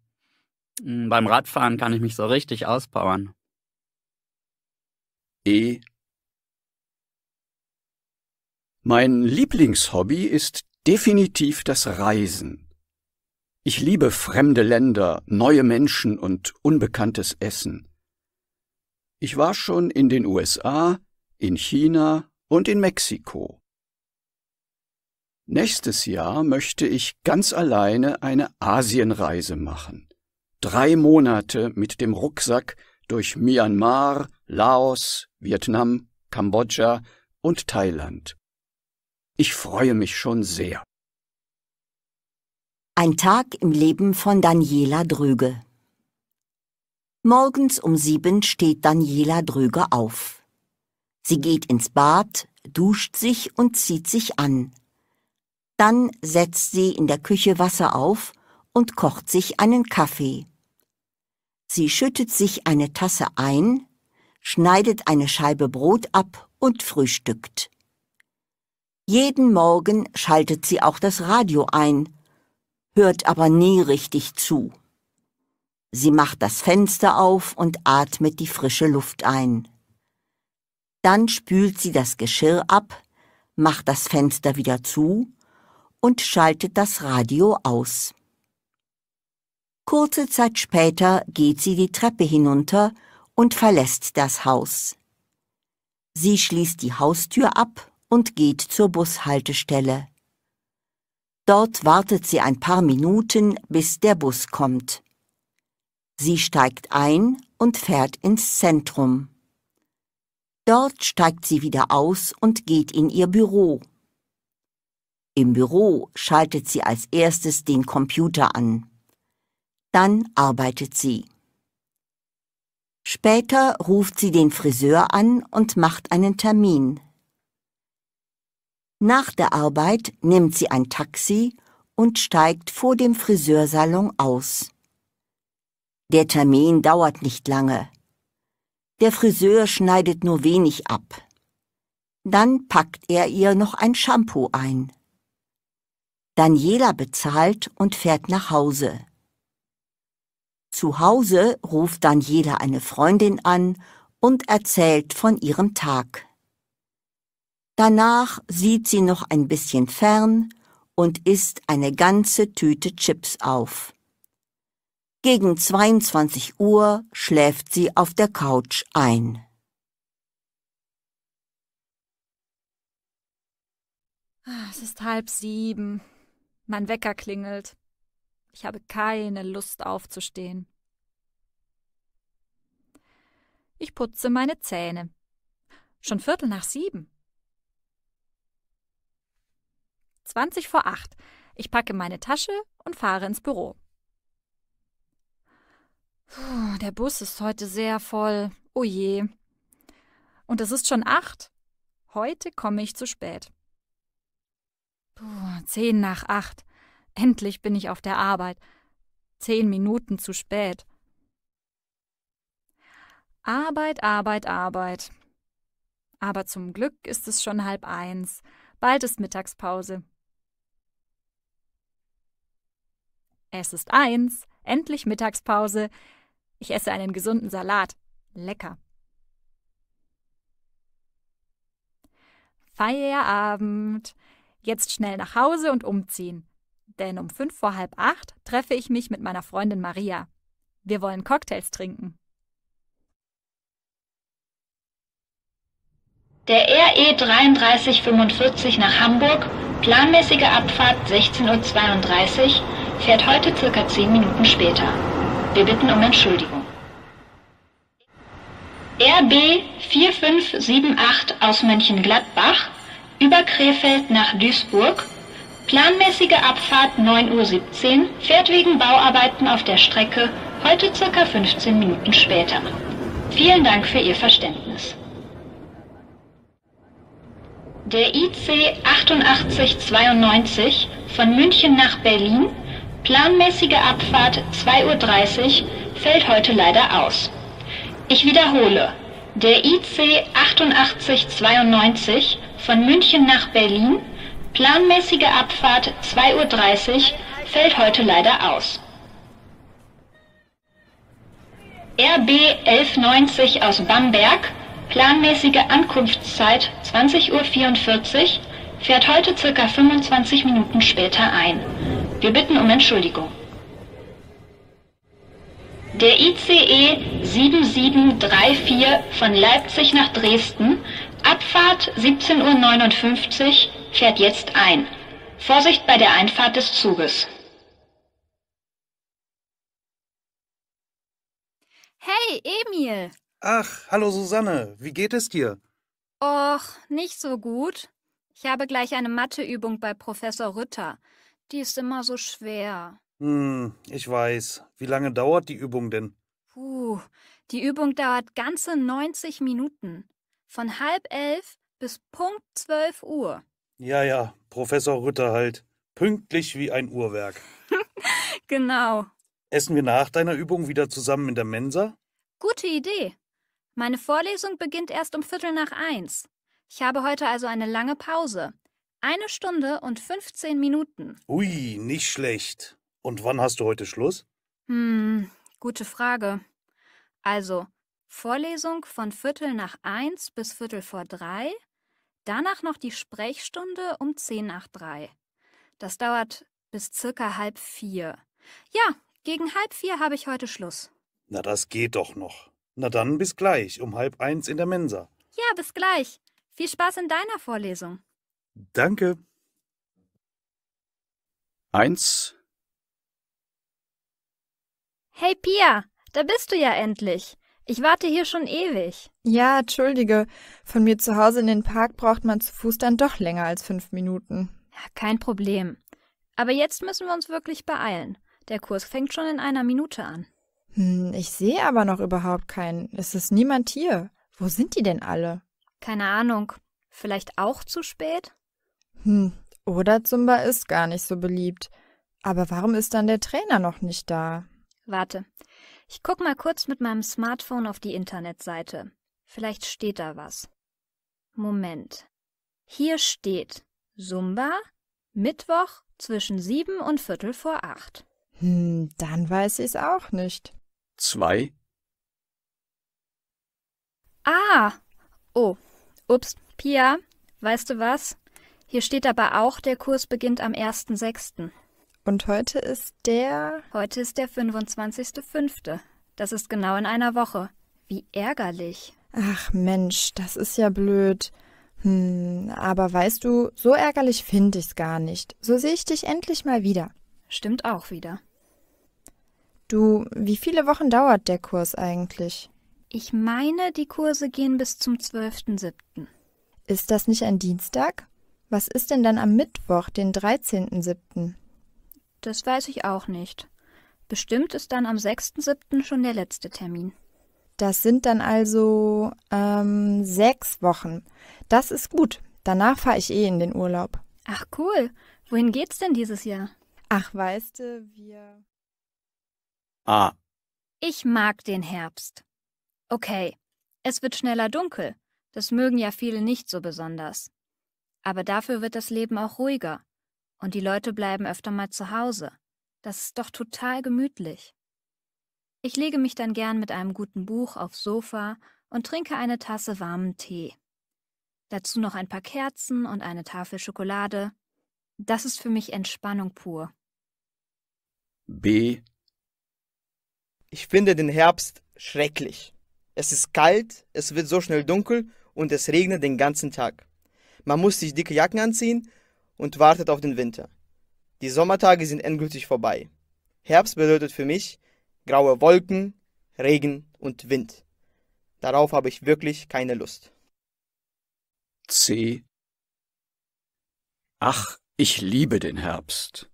Hm, beim Radfahren kann ich mich so richtig auspowern. E. Mein Lieblingshobby ist definitiv das Reisen. Ich liebe fremde Länder, neue Menschen und unbekanntes Essen. Ich war schon in den USA, in China und in Mexiko. Nächstes Jahr möchte ich ganz alleine eine Asienreise machen. Drei Monate mit dem Rucksack durch Myanmar, Laos, Vietnam, Kambodscha und Thailand. Ich freue mich schon sehr. Ein Tag im Leben von Daniela Drüge Morgens um sieben steht Daniela Drüge auf. Sie geht ins Bad, duscht sich und zieht sich an. Dann setzt sie in der Küche Wasser auf und kocht sich einen Kaffee. Sie schüttet sich eine Tasse ein, schneidet eine Scheibe Brot ab und frühstückt. Jeden Morgen schaltet sie auch das Radio ein, hört aber nie richtig zu. Sie macht das Fenster auf und atmet die frische Luft ein. Dann spült sie das Geschirr ab, macht das Fenster wieder zu und schaltet das Radio aus. Kurze Zeit später geht sie die Treppe hinunter und verlässt das Haus. Sie schließt die Haustür ab und geht zur Bushaltestelle. Dort wartet sie ein paar Minuten, bis der Bus kommt. Sie steigt ein und fährt ins Zentrum. Dort steigt sie wieder aus und geht in ihr Büro. Im Büro schaltet sie als erstes den Computer an dann arbeitet sie. Später ruft sie den Friseur an und macht einen Termin. Nach der Arbeit nimmt sie ein Taxi und steigt vor dem Friseursalon aus. Der Termin dauert nicht lange. Der Friseur schneidet nur wenig ab. Dann packt er ihr noch ein Shampoo ein. Daniela bezahlt und fährt nach Hause. Zu Hause ruft Daniela eine Freundin an und erzählt von ihrem Tag. Danach sieht sie noch ein bisschen fern und isst eine ganze Tüte Chips auf. Gegen 22 Uhr schläft sie auf der Couch ein. Ah, es ist halb sieben. Mein Wecker klingelt. Ich habe keine Lust aufzustehen. Ich putze meine Zähne. Schon Viertel nach sieben. 20 vor acht. Ich packe meine Tasche und fahre ins Büro. Puh, der Bus ist heute sehr voll. Oh je. Und es ist schon acht. Heute komme ich zu spät. Puh, zehn nach acht. Endlich bin ich auf der Arbeit. Zehn Minuten zu spät. Arbeit, Arbeit, Arbeit. Aber zum Glück ist es schon halb eins. Bald ist Mittagspause. Es ist eins. Endlich Mittagspause. Ich esse einen gesunden Salat. Lecker. Feierabend. Jetzt schnell nach Hause und umziehen denn um fünf vor halb acht treffe ich mich mit meiner Freundin Maria. Wir wollen Cocktails trinken. Der e RE 3345 nach Hamburg, planmäßige Abfahrt 16.32 Uhr, fährt heute circa 10 Minuten später. Wir bitten um Entschuldigung. RB 4578 aus Mönchengladbach über Krefeld nach Duisburg Planmäßige Abfahrt 9.17 Uhr fährt wegen Bauarbeiten auf der Strecke heute circa 15 Minuten später. Vielen Dank für Ihr Verständnis. Der IC 8892 von München nach Berlin, planmäßige Abfahrt 2.30 Uhr, fällt heute leider aus. Ich wiederhole, der IC 8892 von München nach Berlin, Planmäßige Abfahrt 2.30 Uhr fällt heute leider aus. RB 1190 aus Bamberg, planmäßige Ankunftszeit 20.44 Uhr, fährt heute ca. 25 Minuten später ein. Wir bitten um Entschuldigung. Der ICE 7734 von Leipzig nach Dresden, Abfahrt 17.59 Uhr, Fährt jetzt ein. Vorsicht bei der Einfahrt des Zuges. Hey, Emil. Ach, hallo Susanne. Wie geht es dir? Och, nicht so gut. Ich habe gleich eine Matheübung bei Professor Rütter. Die ist immer so schwer. Hm, ich weiß. Wie lange dauert die Übung denn? Puh, die Übung dauert ganze 90 Minuten. Von halb elf bis Punkt 12 Uhr. Ja, ja, Professor Rütter halt. Pünktlich wie ein Uhrwerk. genau. Essen wir nach deiner Übung wieder zusammen in der Mensa? Gute Idee. Meine Vorlesung beginnt erst um Viertel nach eins. Ich habe heute also eine lange Pause. Eine Stunde und 15 Minuten. Ui, nicht schlecht. Und wann hast du heute Schluss? Hm, gute Frage. Also, Vorlesung von Viertel nach eins bis Viertel vor drei, Danach noch die Sprechstunde um 10 nach 3. Das dauert bis circa halb vier. Ja, gegen halb vier habe ich heute Schluss. Na, das geht doch noch. Na dann bis gleich, um halb eins in der Mensa. Ja, bis gleich. Viel Spaß in deiner Vorlesung. Danke. Eins. Hey Pia, da bist du ja endlich. Ich warte hier schon ewig. Ja, entschuldige. Von mir zu Hause in den Park braucht man zu Fuß dann doch länger als fünf Minuten. Ja, kein Problem. Aber jetzt müssen wir uns wirklich beeilen. Der Kurs fängt schon in einer Minute an. Hm, ich sehe aber noch überhaupt keinen. Es ist niemand hier. Wo sind die denn alle? Keine Ahnung. Vielleicht auch zu spät? Hm, oder Zumba ist gar nicht so beliebt. Aber warum ist dann der Trainer noch nicht da? Warte, ich guck mal kurz mit meinem Smartphone auf die Internetseite. Vielleicht steht da was. Moment. Hier steht Sumba, Mittwoch zwischen sieben und viertel vor acht. Hm, dann weiß ich's auch nicht. Zwei. Ah! Oh, ups. Pia, weißt du was? Hier steht aber auch, der Kurs beginnt am 1.6. Und heute ist der. Heute ist der 25.05. Das ist genau in einer Woche. Wie ärgerlich. Ach Mensch, das ist ja blöd. Hm, aber weißt du, so ärgerlich finde ich's gar nicht. So sehe ich dich endlich mal wieder. Stimmt auch wieder. Du, wie viele Wochen dauert der Kurs eigentlich? Ich meine, die Kurse gehen bis zum 12.07. Ist das nicht ein Dienstag? Was ist denn dann am Mittwoch, den 13.07.? Das weiß ich auch nicht. Bestimmt ist dann am 6.7. schon der letzte Termin. Das sind dann also ähm, sechs Wochen. Das ist gut. Danach fahre ich eh in den Urlaub. Ach cool. Wohin geht's denn dieses Jahr? Ach, weißt du, wir. Ah. Ich mag den Herbst. Okay, es wird schneller dunkel. Das mögen ja viele nicht so besonders. Aber dafür wird das Leben auch ruhiger. Und die Leute bleiben öfter mal zu Hause. Das ist doch total gemütlich. Ich lege mich dann gern mit einem guten Buch aufs Sofa und trinke eine Tasse warmen Tee. Dazu noch ein paar Kerzen und eine Tafel Schokolade. Das ist für mich Entspannung pur. B. Ich finde den Herbst schrecklich. Es ist kalt, es wird so schnell dunkel und es regnet den ganzen Tag. Man muss sich dicke Jacken anziehen und wartet auf den Winter. Die Sommertage sind endgültig vorbei. Herbst bedeutet für mich graue Wolken, Regen und Wind. Darauf habe ich wirklich keine Lust. C. Ach, ich liebe den Herbst.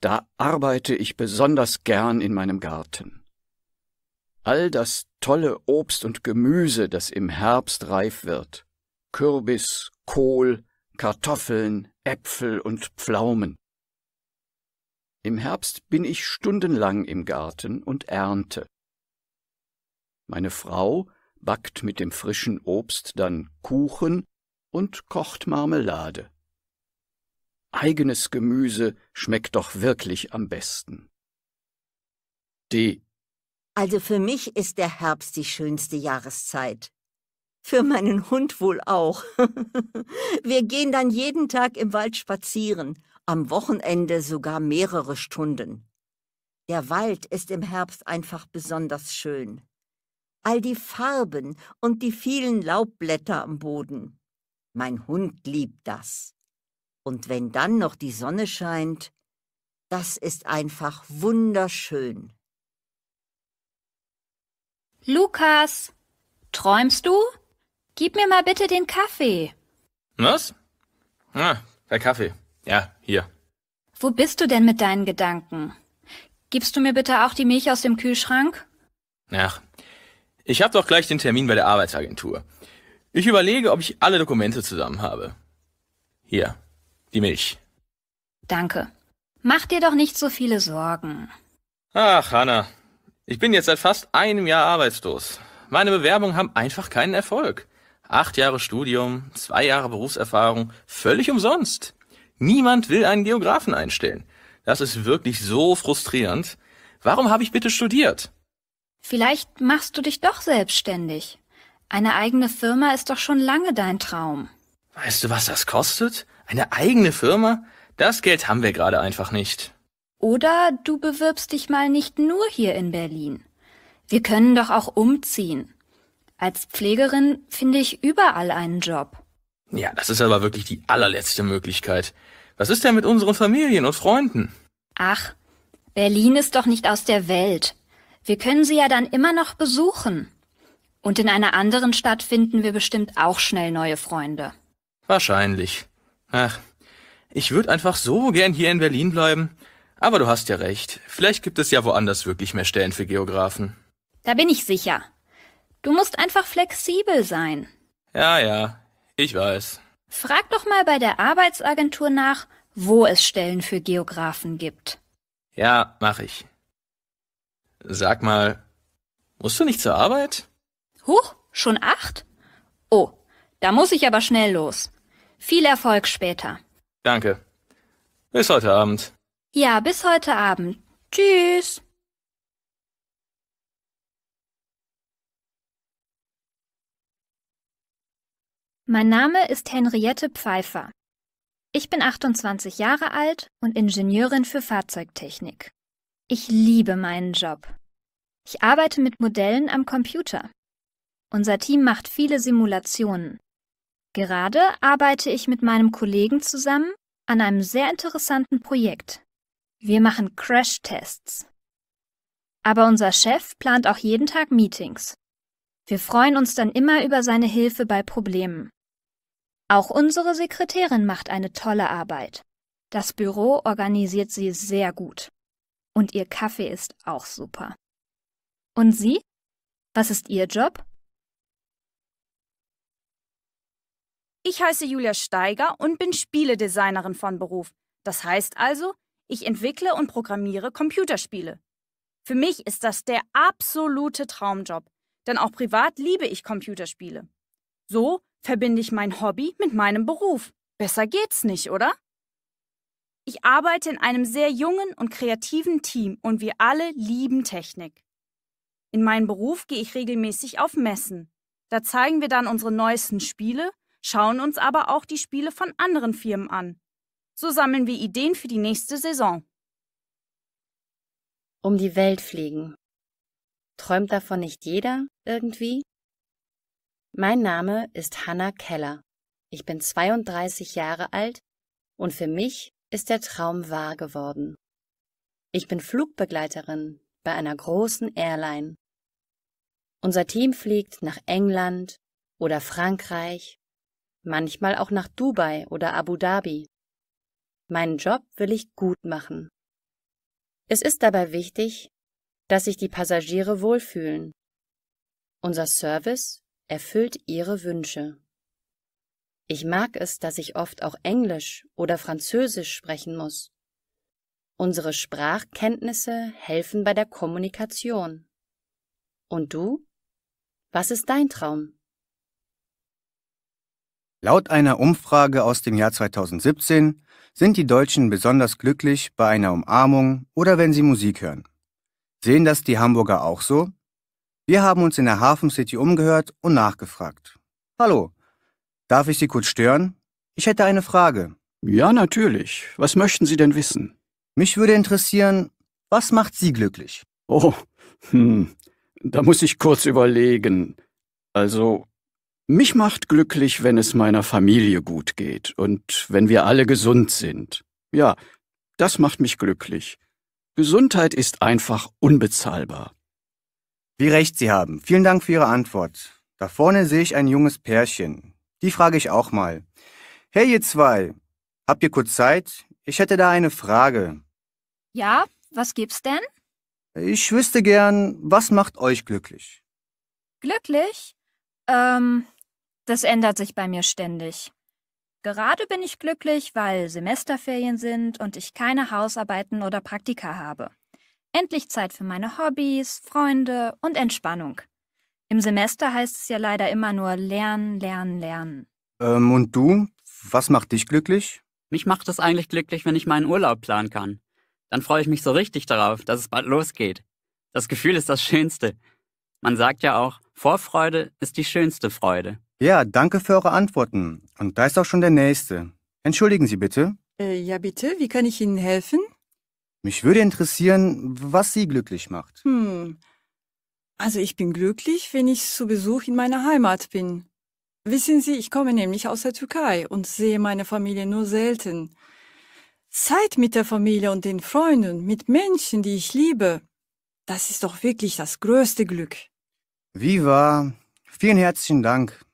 Da arbeite ich besonders gern in meinem Garten. All das tolle Obst und Gemüse, das im Herbst reif wird, Kürbis, Kohl, Kartoffeln, Äpfel und Pflaumen. Im Herbst bin ich stundenlang im Garten und ernte. Meine Frau backt mit dem frischen Obst dann Kuchen und kocht Marmelade. Eigenes Gemüse schmeckt doch wirklich am besten. D. Also für mich ist der Herbst die schönste Jahreszeit für meinen Hund wohl auch. Wir gehen dann jeden Tag im Wald spazieren, am Wochenende sogar mehrere Stunden. Der Wald ist im Herbst einfach besonders schön. All die Farben und die vielen Laubblätter am Boden. Mein Hund liebt das. Und wenn dann noch die Sonne scheint, das ist einfach wunderschön. Lukas, träumst du? Gib mir mal bitte den Kaffee. Was? Ah, der Kaffee. Ja, hier. Wo bist du denn mit deinen Gedanken? Gibst du mir bitte auch die Milch aus dem Kühlschrank? Ach, ich habe doch gleich den Termin bei der Arbeitsagentur. Ich überlege, ob ich alle Dokumente zusammen habe. Hier, die Milch. Danke. Mach dir doch nicht so viele Sorgen. Ach, Hanna, ich bin jetzt seit fast einem Jahr arbeitslos. Meine Bewerbungen haben einfach keinen Erfolg. Acht Jahre Studium, zwei Jahre Berufserfahrung, völlig umsonst. Niemand will einen Geografen einstellen. Das ist wirklich so frustrierend. Warum habe ich bitte studiert? Vielleicht machst du dich doch selbstständig. Eine eigene Firma ist doch schon lange dein Traum. Weißt du, was das kostet? Eine eigene Firma? Das Geld haben wir gerade einfach nicht. Oder du bewirbst dich mal nicht nur hier in Berlin. Wir können doch auch umziehen. Als Pflegerin finde ich überall einen Job. Ja, das ist aber wirklich die allerletzte Möglichkeit. Was ist denn mit unseren Familien und Freunden? Ach, Berlin ist doch nicht aus der Welt. Wir können sie ja dann immer noch besuchen. Und in einer anderen Stadt finden wir bestimmt auch schnell neue Freunde. Wahrscheinlich. Ach, ich würde einfach so gern hier in Berlin bleiben. Aber du hast ja recht. Vielleicht gibt es ja woanders wirklich mehr Stellen für Geografen. Da bin ich sicher. Du musst einfach flexibel sein. Ja, ja, ich weiß. Frag doch mal bei der Arbeitsagentur nach, wo es Stellen für Geografen gibt. Ja, mach ich. Sag mal, musst du nicht zur Arbeit? Huch, schon acht? Oh, da muss ich aber schnell los. Viel Erfolg später. Danke. Bis heute Abend. Ja, bis heute Abend. Tschüss. Mein Name ist Henriette Pfeiffer. Ich bin 28 Jahre alt und Ingenieurin für Fahrzeugtechnik. Ich liebe meinen Job. Ich arbeite mit Modellen am Computer. Unser Team macht viele Simulationen. Gerade arbeite ich mit meinem Kollegen zusammen an einem sehr interessanten Projekt. Wir machen Crash-Tests. Aber unser Chef plant auch jeden Tag Meetings. Wir freuen uns dann immer über seine Hilfe bei Problemen. Auch unsere Sekretärin macht eine tolle Arbeit. Das Büro organisiert sie sehr gut. Und ihr Kaffee ist auch super. Und Sie? Was ist Ihr Job? Ich heiße Julia Steiger und bin Spieledesignerin von Beruf. Das heißt also, ich entwickle und programmiere Computerspiele. Für mich ist das der absolute Traumjob, denn auch privat liebe ich Computerspiele. So verbinde ich mein Hobby mit meinem Beruf. Besser geht's nicht, oder? Ich arbeite in einem sehr jungen und kreativen Team und wir alle lieben Technik. In meinen Beruf gehe ich regelmäßig auf Messen. Da zeigen wir dann unsere neuesten Spiele, schauen uns aber auch die Spiele von anderen Firmen an. So sammeln wir Ideen für die nächste Saison. Um die Welt fliegen. Träumt davon nicht jeder irgendwie? Mein Name ist Hanna Keller. Ich bin 32 Jahre alt und für mich ist der Traum wahr geworden. Ich bin Flugbegleiterin bei einer großen Airline. Unser Team fliegt nach England oder Frankreich, manchmal auch nach Dubai oder Abu Dhabi. Meinen Job will ich gut machen. Es ist dabei wichtig, dass sich die Passagiere wohlfühlen. Unser Service erfüllt ihre Wünsche. Ich mag es, dass ich oft auch Englisch oder Französisch sprechen muss. Unsere Sprachkenntnisse helfen bei der Kommunikation. Und du? Was ist dein Traum? Laut einer Umfrage aus dem Jahr 2017 sind die Deutschen besonders glücklich bei einer Umarmung oder wenn sie Musik hören. Sehen das die Hamburger auch so? Wir haben uns in der Hafen City umgehört und nachgefragt. Hallo, darf ich Sie kurz stören? Ich hätte eine Frage. Ja, natürlich. Was möchten Sie denn wissen? Mich würde interessieren, was macht Sie glücklich? Oh, hm, da muss ich kurz überlegen. Also, mich macht glücklich, wenn es meiner Familie gut geht und wenn wir alle gesund sind. Ja, das macht mich glücklich. Gesundheit ist einfach unbezahlbar. Wie recht Sie haben. Vielen Dank für Ihre Antwort. Da vorne sehe ich ein junges Pärchen. Die frage ich auch mal. Hey, ihr zwei. Habt ihr kurz Zeit? Ich hätte da eine Frage. Ja, was gibt's denn? Ich wüsste gern, was macht euch glücklich? Glücklich? Ähm, das ändert sich bei mir ständig. Gerade bin ich glücklich, weil Semesterferien sind und ich keine Hausarbeiten oder Praktika habe. Endlich Zeit für meine Hobbys, Freunde und Entspannung. Im Semester heißt es ja leider immer nur lernen, lernen, lernen. Ähm, und du? Was macht dich glücklich? Mich macht es eigentlich glücklich, wenn ich meinen Urlaub planen kann. Dann freue ich mich so richtig darauf, dass es bald losgeht. Das Gefühl ist das Schönste. Man sagt ja auch, Vorfreude ist die schönste Freude. Ja, danke für eure Antworten. Und da ist auch schon der nächste. Entschuldigen Sie bitte. Äh, ja, bitte. Wie kann ich Ihnen helfen? Mich würde interessieren, was Sie glücklich macht. Hm. Also ich bin glücklich, wenn ich zu Besuch in meiner Heimat bin. Wissen Sie, ich komme nämlich aus der Türkei und sehe meine Familie nur selten. Zeit mit der Familie und den Freunden, mit Menschen, die ich liebe, das ist doch wirklich das größte Glück. Viva, vielen herzlichen Dank,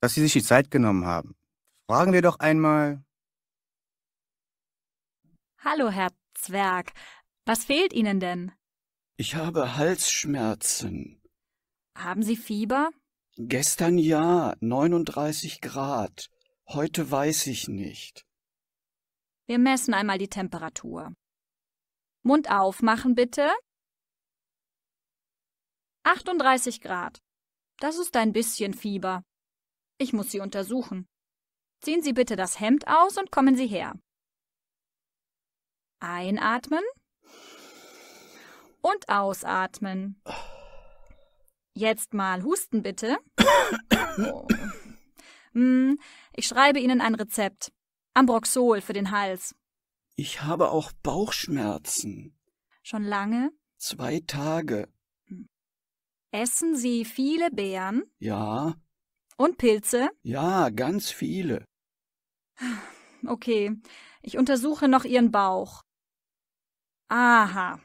dass Sie sich die Zeit genommen haben. Fragen wir doch einmal. Hallo, Herr Zwerg. Was fehlt Ihnen denn? Ich habe Halsschmerzen. Haben Sie Fieber? Gestern ja, 39 Grad. Heute weiß ich nicht. Wir messen einmal die Temperatur. Mund aufmachen bitte. 38 Grad. Das ist ein bisschen Fieber. Ich muss Sie untersuchen. Ziehen Sie bitte das Hemd aus und kommen Sie her. Einatmen und ausatmen. Jetzt mal husten bitte. Mm, ich schreibe Ihnen ein Rezept. Ambroxol für den Hals. Ich habe auch Bauchschmerzen. Schon lange? Zwei Tage. Essen Sie viele Beeren? Ja. Und Pilze? Ja, ganz viele. Okay, ich untersuche noch Ihren Bauch. Aha,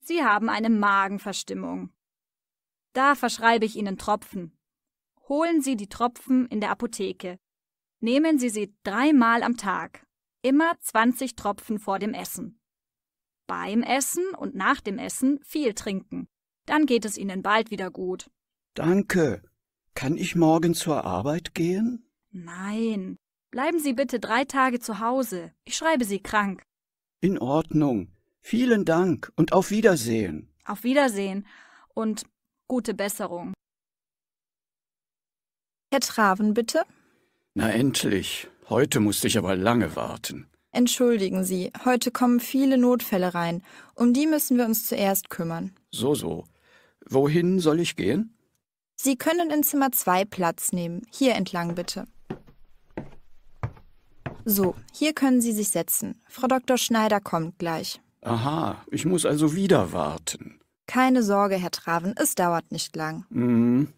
Sie haben eine Magenverstimmung. Da verschreibe ich Ihnen Tropfen. Holen Sie die Tropfen in der Apotheke. Nehmen Sie sie dreimal am Tag, immer 20 Tropfen vor dem Essen. Beim Essen und nach dem Essen viel trinken. Dann geht es Ihnen bald wieder gut. Danke. Kann ich morgen zur Arbeit gehen? Nein. Bleiben Sie bitte drei Tage zu Hause. Ich schreibe Sie krank. In Ordnung. Vielen Dank und auf Wiedersehen. Auf Wiedersehen und gute Besserung. Herr Traven, bitte. Na endlich. Heute musste ich aber lange warten. Entschuldigen Sie, heute kommen viele Notfälle rein. Um die müssen wir uns zuerst kümmern. So, so. Wohin soll ich gehen? Sie können in Zimmer 2 Platz nehmen. Hier entlang bitte. So, hier können Sie sich setzen. Frau Dr. Schneider kommt gleich. Aha, ich muss also wieder warten. Keine Sorge, Herr Traven, es dauert nicht lang. Mhm.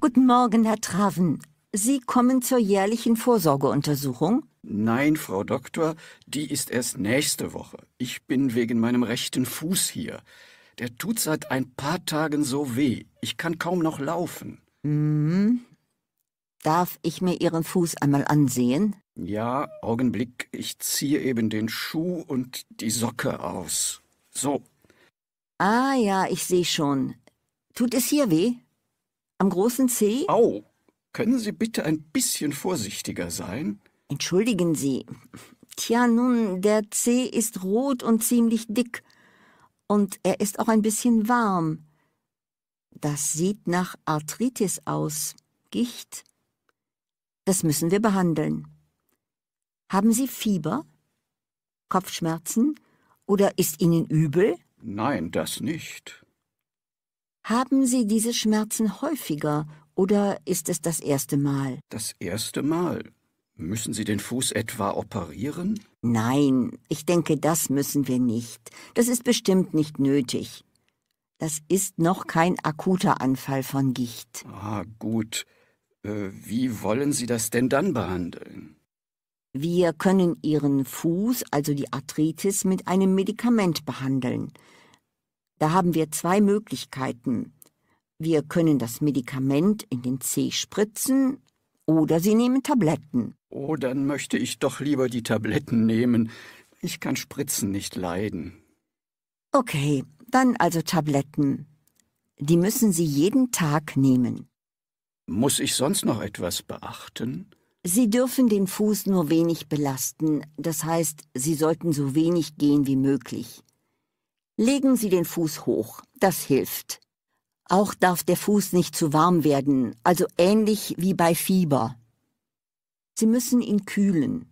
Guten Morgen, Herr Traven. Sie kommen zur jährlichen Vorsorgeuntersuchung? Nein, Frau Doktor, die ist erst nächste Woche. Ich bin wegen meinem rechten Fuß hier. Der tut seit ein paar Tagen so weh. Ich kann kaum noch laufen. Mhm. Darf ich mir Ihren Fuß einmal ansehen? Ja, Augenblick, ich ziehe eben den Schuh und die Socke aus. So. Ah ja, ich sehe schon. Tut es hier weh? Am großen Zeh? Au, können Sie bitte ein bisschen vorsichtiger sein? Entschuldigen Sie. Tja, nun, der Zeh ist rot und ziemlich dick. Und er ist auch ein bisschen warm. Das sieht nach Arthritis aus. Gicht. Das müssen wir behandeln. Haben Sie Fieber, Kopfschmerzen oder ist Ihnen übel? Nein, das nicht. Haben Sie diese Schmerzen häufiger oder ist es das erste Mal? Das erste Mal. Müssen Sie den Fuß etwa operieren? Nein, ich denke, das müssen wir nicht. Das ist bestimmt nicht nötig. Das ist noch kein akuter Anfall von Gicht. Ah, gut. Äh, wie wollen Sie das denn dann behandeln? Wir können Ihren Fuß, also die Arthritis, mit einem Medikament behandeln. Da haben wir zwei Möglichkeiten. Wir können das Medikament in den Zeh spritzen oder Sie nehmen Tabletten. Oh, dann möchte ich doch lieber die Tabletten nehmen. Ich kann Spritzen nicht leiden. Okay, dann also Tabletten. Die müssen Sie jeden Tag nehmen. Muss ich sonst noch etwas beachten? Sie dürfen den Fuß nur wenig belasten, das heißt, Sie sollten so wenig gehen wie möglich. Legen Sie den Fuß hoch, das hilft. Auch darf der Fuß nicht zu warm werden, also ähnlich wie bei Fieber. Sie müssen ihn kühlen.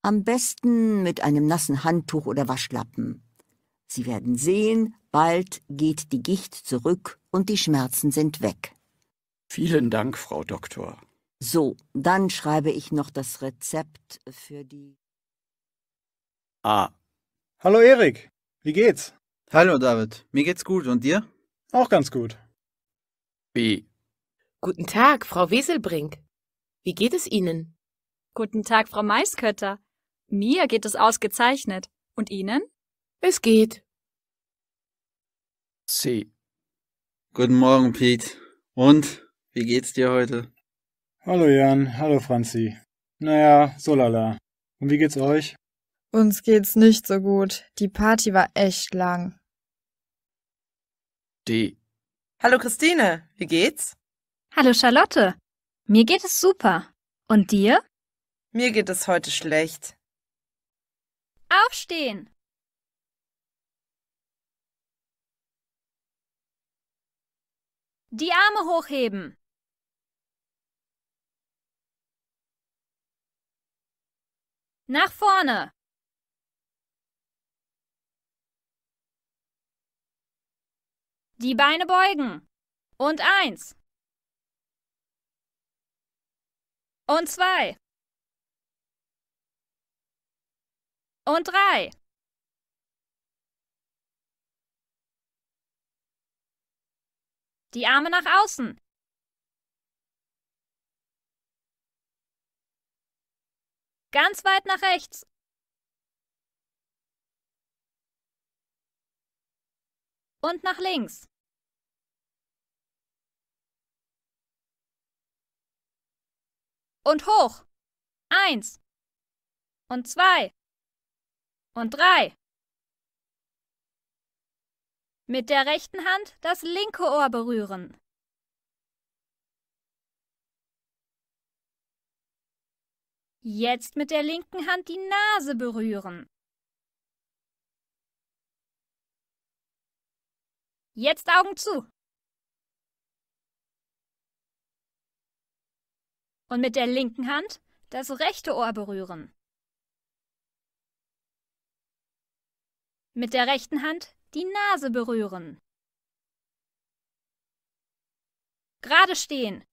Am besten mit einem nassen Handtuch oder Waschlappen. Sie werden sehen, bald geht die Gicht zurück und die Schmerzen sind weg. Vielen Dank, Frau Doktor. So, dann schreibe ich noch das Rezept für die. Ah. Hallo Erik, wie geht's? Hallo David, mir geht's gut und dir? Auch ganz gut. B. Guten Tag, Frau Weselbrink. Wie geht es Ihnen? Guten Tag, Frau Maiskötter. Mir geht es ausgezeichnet. Und Ihnen? Es geht. C. Guten Morgen, Pete. Und wie geht's dir heute? Hallo Jan, hallo Franzi. Naja, so lala. Und wie geht's euch? Uns geht's nicht so gut. Die Party war echt lang. Die. Hallo Christine, wie geht's? Hallo Charlotte. Mir geht es super. Und dir? Mir geht es heute schlecht. Aufstehen! Die Arme hochheben! Nach vorne! Die Beine beugen. Und eins. Und zwei. Und drei. Die Arme nach außen. Ganz weit nach rechts. Und nach links. Und hoch. Eins. Und zwei. Und drei. Mit der rechten Hand das linke Ohr berühren. Jetzt mit der linken Hand die Nase berühren. Jetzt Augen zu. Und mit der linken Hand das rechte Ohr berühren. Mit der rechten Hand die Nase berühren. Gerade stehen.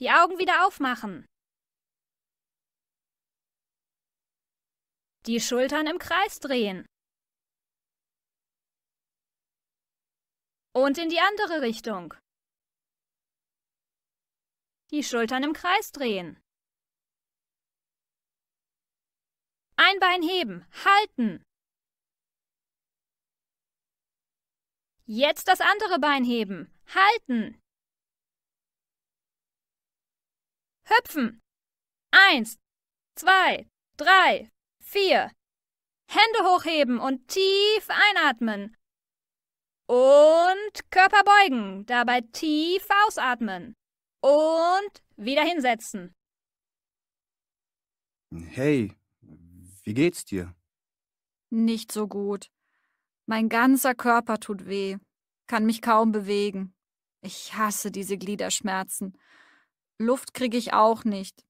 Die Augen wieder aufmachen. Die Schultern im Kreis drehen. Und in die andere Richtung. Die Schultern im Kreis drehen. Ein Bein heben, halten. Jetzt das andere Bein heben, halten. Hüpfen. Eins, zwei, drei, vier. Hände hochheben und tief einatmen. Und Körper beugen, dabei tief ausatmen. Und wieder hinsetzen. Hey, wie geht's dir? Nicht so gut. Mein ganzer Körper tut weh, kann mich kaum bewegen. Ich hasse diese Gliederschmerzen. Luft kriege ich auch nicht.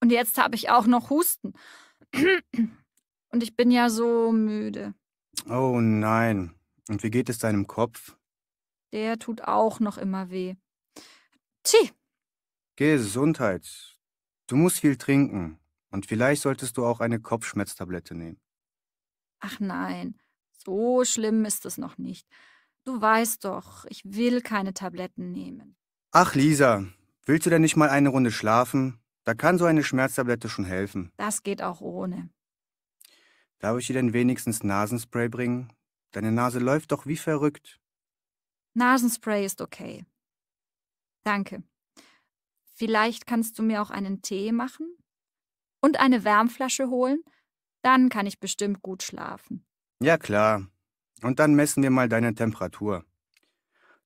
Und jetzt habe ich auch noch Husten. Und ich bin ja so müde. Oh nein. Und wie geht es deinem Kopf? Der tut auch noch immer weh. Tschi. Gesundheit. Du musst viel trinken. Und vielleicht solltest du auch eine Kopfschmerztablette nehmen. Ach nein, so schlimm ist es noch nicht. Du weißt doch, ich will keine Tabletten nehmen. Ach, Lisa, Willst du denn nicht mal eine Runde schlafen? Da kann so eine Schmerztablette schon helfen. Das geht auch ohne. Darf ich dir denn wenigstens Nasenspray bringen? Deine Nase läuft doch wie verrückt. Nasenspray ist okay. Danke. Vielleicht kannst du mir auch einen Tee machen und eine Wärmflasche holen. Dann kann ich bestimmt gut schlafen. Ja klar. Und dann messen wir mal deine Temperatur.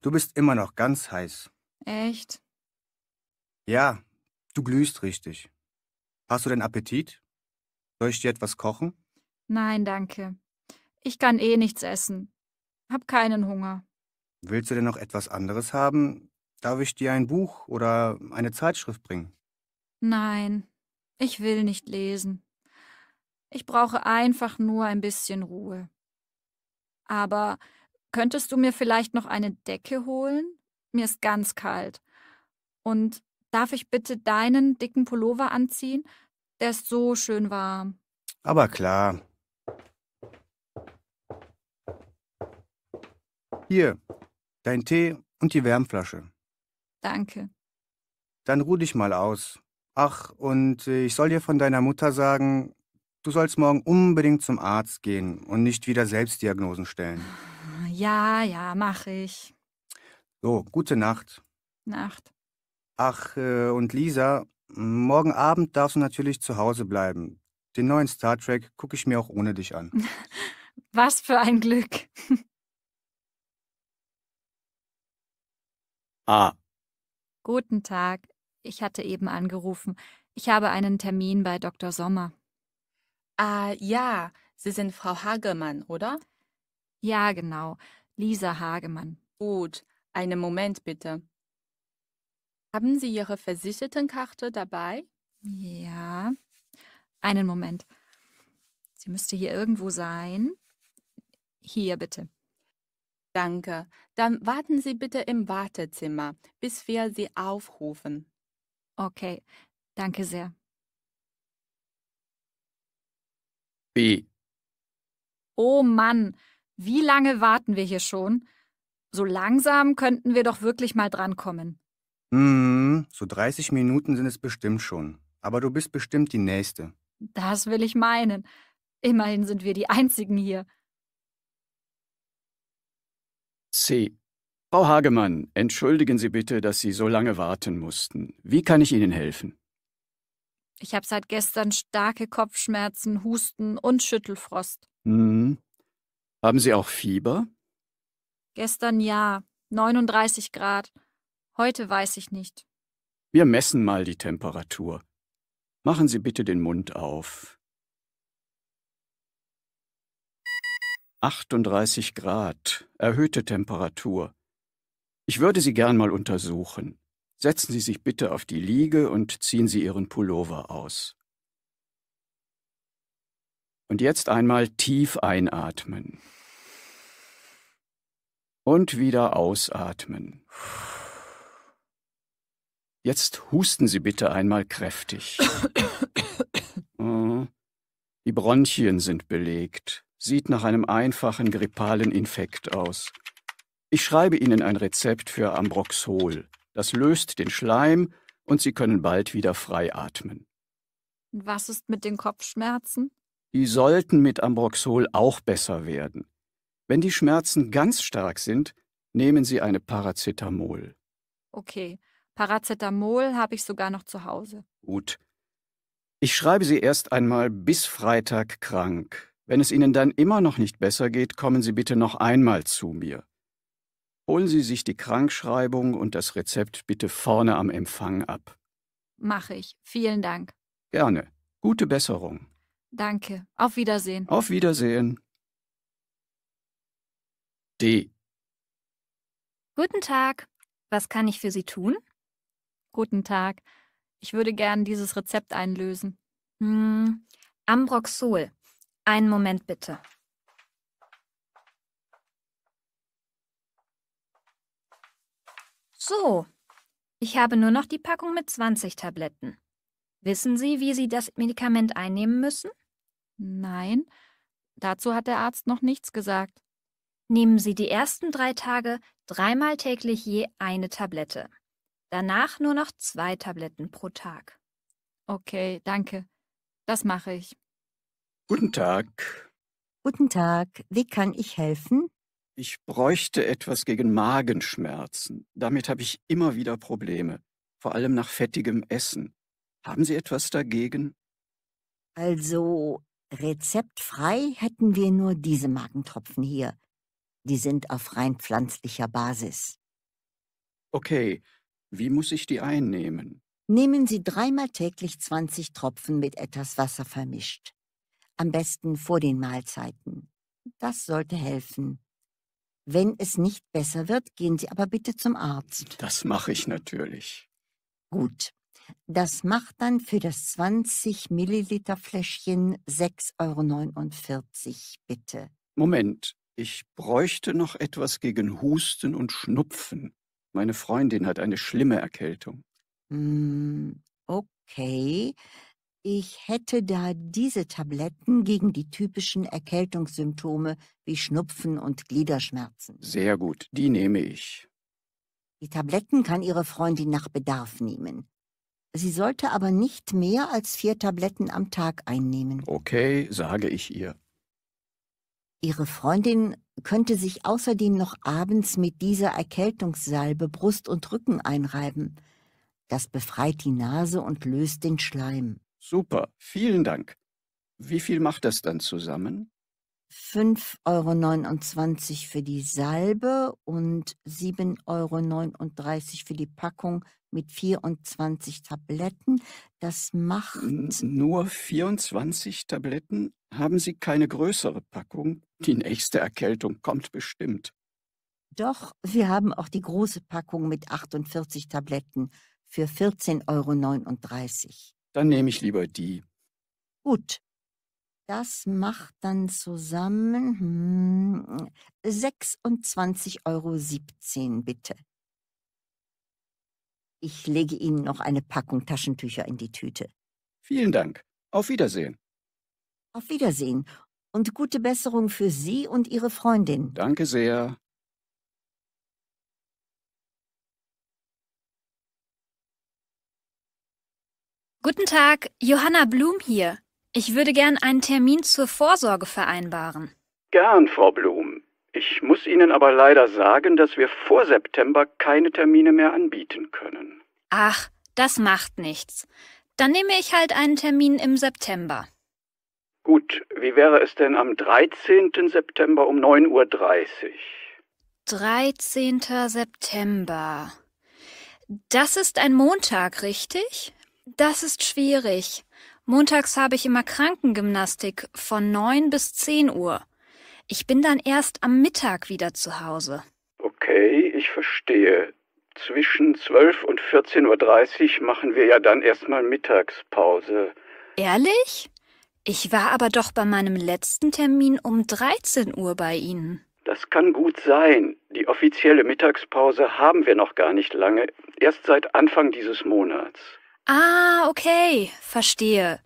Du bist immer noch ganz heiß. Echt? Ja, du glühst richtig. Hast du denn Appetit? Soll ich dir etwas kochen? Nein, danke. Ich kann eh nichts essen. Hab keinen Hunger. Willst du denn noch etwas anderes haben? Darf ich dir ein Buch oder eine Zeitschrift bringen? Nein, ich will nicht lesen. Ich brauche einfach nur ein bisschen Ruhe. Aber könntest du mir vielleicht noch eine Decke holen? Mir ist ganz kalt. Und darf ich bitte deinen dicken Pullover anziehen? Der ist so schön warm. Aber klar. Hier, dein Tee und die Wärmflasche. Danke. Dann ruh dich mal aus. Ach, und ich soll dir von deiner Mutter sagen, du sollst morgen unbedingt zum Arzt gehen und nicht wieder Selbstdiagnosen stellen. Ah, ja, ja, mach ich. So, gute Nacht. Nacht. Ach, äh, und Lisa, morgen Abend darfst du natürlich zu Hause bleiben. Den neuen Star Trek gucke ich mir auch ohne dich an. Was für ein Glück. Ah. Guten Tag. Ich hatte eben angerufen. Ich habe einen Termin bei Dr. Sommer. Ah, ja. Sie sind Frau Hagemann, oder? Ja, genau. Lisa Hagemann. Gut. Einen Moment bitte. Haben Sie Ihre Versichertenkarte dabei? Ja. Einen Moment. Sie müsste hier irgendwo sein. Hier bitte. Danke. Dann warten Sie bitte im Wartezimmer, bis wir Sie aufrufen. Okay. Danke sehr. B. Oh Mann, wie lange warten wir hier schon? So langsam könnten wir doch wirklich mal drankommen. Hm, so 30 Minuten sind es bestimmt schon. Aber du bist bestimmt die Nächste. Das will ich meinen. Immerhin sind wir die Einzigen hier. C. Frau Hagemann, entschuldigen Sie bitte, dass Sie so lange warten mussten. Wie kann ich Ihnen helfen? Ich habe seit gestern starke Kopfschmerzen, Husten und Schüttelfrost. Hm. Haben Sie auch Fieber? Gestern ja, 39 Grad. Heute weiß ich nicht. Wir messen mal die Temperatur. Machen Sie bitte den Mund auf. 38 Grad, erhöhte Temperatur. Ich würde Sie gern mal untersuchen. Setzen Sie sich bitte auf die Liege und ziehen Sie Ihren Pullover aus. Und jetzt einmal tief einatmen. Und wieder ausatmen. Jetzt husten Sie bitte einmal kräftig. Mhm. Die Bronchien sind belegt. Sieht nach einem einfachen grippalen Infekt aus. Ich schreibe Ihnen ein Rezept für Ambroxol. Das löst den Schleim und Sie können bald wieder frei atmen. Was ist mit den Kopfschmerzen? Die sollten mit Ambroxol auch besser werden. Wenn die Schmerzen ganz stark sind, nehmen Sie eine Paracetamol. Okay, Paracetamol habe ich sogar noch zu Hause. Gut. Ich schreibe Sie erst einmal bis Freitag krank. Wenn es Ihnen dann immer noch nicht besser geht, kommen Sie bitte noch einmal zu mir. Holen Sie sich die Krankschreibung und das Rezept bitte vorne am Empfang ab. Mache ich. Vielen Dank. Gerne. Gute Besserung. Danke. Auf Wiedersehen. Auf Wiedersehen. D. Guten Tag. Was kann ich für Sie tun? Guten Tag. Ich würde gern dieses Rezept einlösen. Hm, Ambroxol. Einen Moment bitte. So, ich habe nur noch die Packung mit 20 Tabletten. Wissen Sie, wie Sie das Medikament einnehmen müssen? Nein, dazu hat der Arzt noch nichts gesagt. Nehmen Sie die ersten drei Tage dreimal täglich je eine Tablette. Danach nur noch zwei Tabletten pro Tag. Okay, danke. Das mache ich. Guten Tag. Guten Tag. Wie kann ich helfen? Ich bräuchte etwas gegen Magenschmerzen. Damit habe ich immer wieder Probleme, vor allem nach fettigem Essen. Haben Sie etwas dagegen? Also, rezeptfrei hätten wir nur diese Magentropfen hier. Die sind auf rein pflanzlicher Basis. Okay, wie muss ich die einnehmen? Nehmen Sie dreimal täglich 20 Tropfen mit etwas Wasser vermischt. Am besten vor den Mahlzeiten. Das sollte helfen. Wenn es nicht besser wird, gehen Sie aber bitte zum Arzt. Das mache ich natürlich. Gut. Das macht dann für das 20 Milliliter Fläschchen 6,49 Euro, bitte. Moment, ich bräuchte noch etwas gegen Husten und Schnupfen. Meine Freundin hat eine schlimme Erkältung. Hm, okay. Ich hätte da diese Tabletten gegen die typischen Erkältungssymptome wie Schnupfen und Gliederschmerzen. Sehr gut, die nehme ich. Die Tabletten kann Ihre Freundin nach Bedarf nehmen. Sie sollte aber nicht mehr als vier Tabletten am Tag einnehmen. Okay, sage ich ihr. Ihre Freundin könnte sich außerdem noch abends mit dieser Erkältungssalbe Brust und Rücken einreiben. Das befreit die Nase und löst den Schleim. Super, vielen Dank. Wie viel macht das dann zusammen? 5,29 Euro für die Salbe und 7,39 Euro für die Packung mit 24 Tabletten. Das macht... N nur 24 Tabletten? Haben Sie keine größere Packung? Die nächste Erkältung kommt bestimmt. Doch, wir haben auch die große Packung mit 48 Tabletten für 14,39 Euro. Dann nehme ich lieber die. Gut. Das macht dann zusammen hm, 26,17 Euro, bitte. Ich lege Ihnen noch eine Packung Taschentücher in die Tüte. Vielen Dank. Auf Wiedersehen. Auf Wiedersehen und gute Besserung für Sie und Ihre Freundin. Danke sehr. Guten Tag, Johanna Blum hier. Ich würde gern einen Termin zur Vorsorge vereinbaren. Gern, Frau Blum. Ich muss Ihnen aber leider sagen, dass wir vor September keine Termine mehr anbieten können. Ach, das macht nichts. Dann nehme ich halt einen Termin im September. Gut, wie wäre es denn am 13. September um 9.30 Uhr? 13. September. Das ist ein Montag, richtig? Das ist schwierig. Montags habe ich immer Krankengymnastik von 9 bis 10 Uhr. Ich bin dann erst am Mittag wieder zu Hause. Okay, ich verstehe. Zwischen 12 und 14.30 Uhr machen wir ja dann erstmal Mittagspause. Ehrlich? Ich war aber doch bei meinem letzten Termin um 13 Uhr bei Ihnen. Das kann gut sein. Die offizielle Mittagspause haben wir noch gar nicht lange, erst seit Anfang dieses Monats. Ah, okay, verstehe.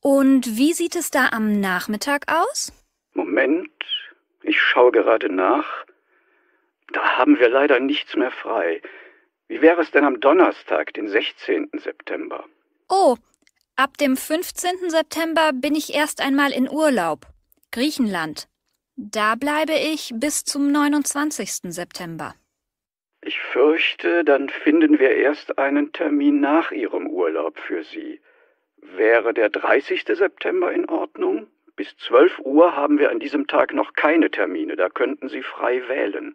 Und wie sieht es da am Nachmittag aus? Moment, ich schaue gerade nach. Da haben wir leider nichts mehr frei. Wie wäre es denn am Donnerstag, den 16. September? Oh, Ab dem 15. September bin ich erst einmal in Urlaub. Griechenland. Da bleibe ich bis zum 29. September. Ich fürchte, dann finden wir erst einen Termin nach Ihrem Urlaub für Sie. Wäre der 30. September in Ordnung? Bis 12 Uhr haben wir an diesem Tag noch keine Termine, da könnten Sie frei wählen.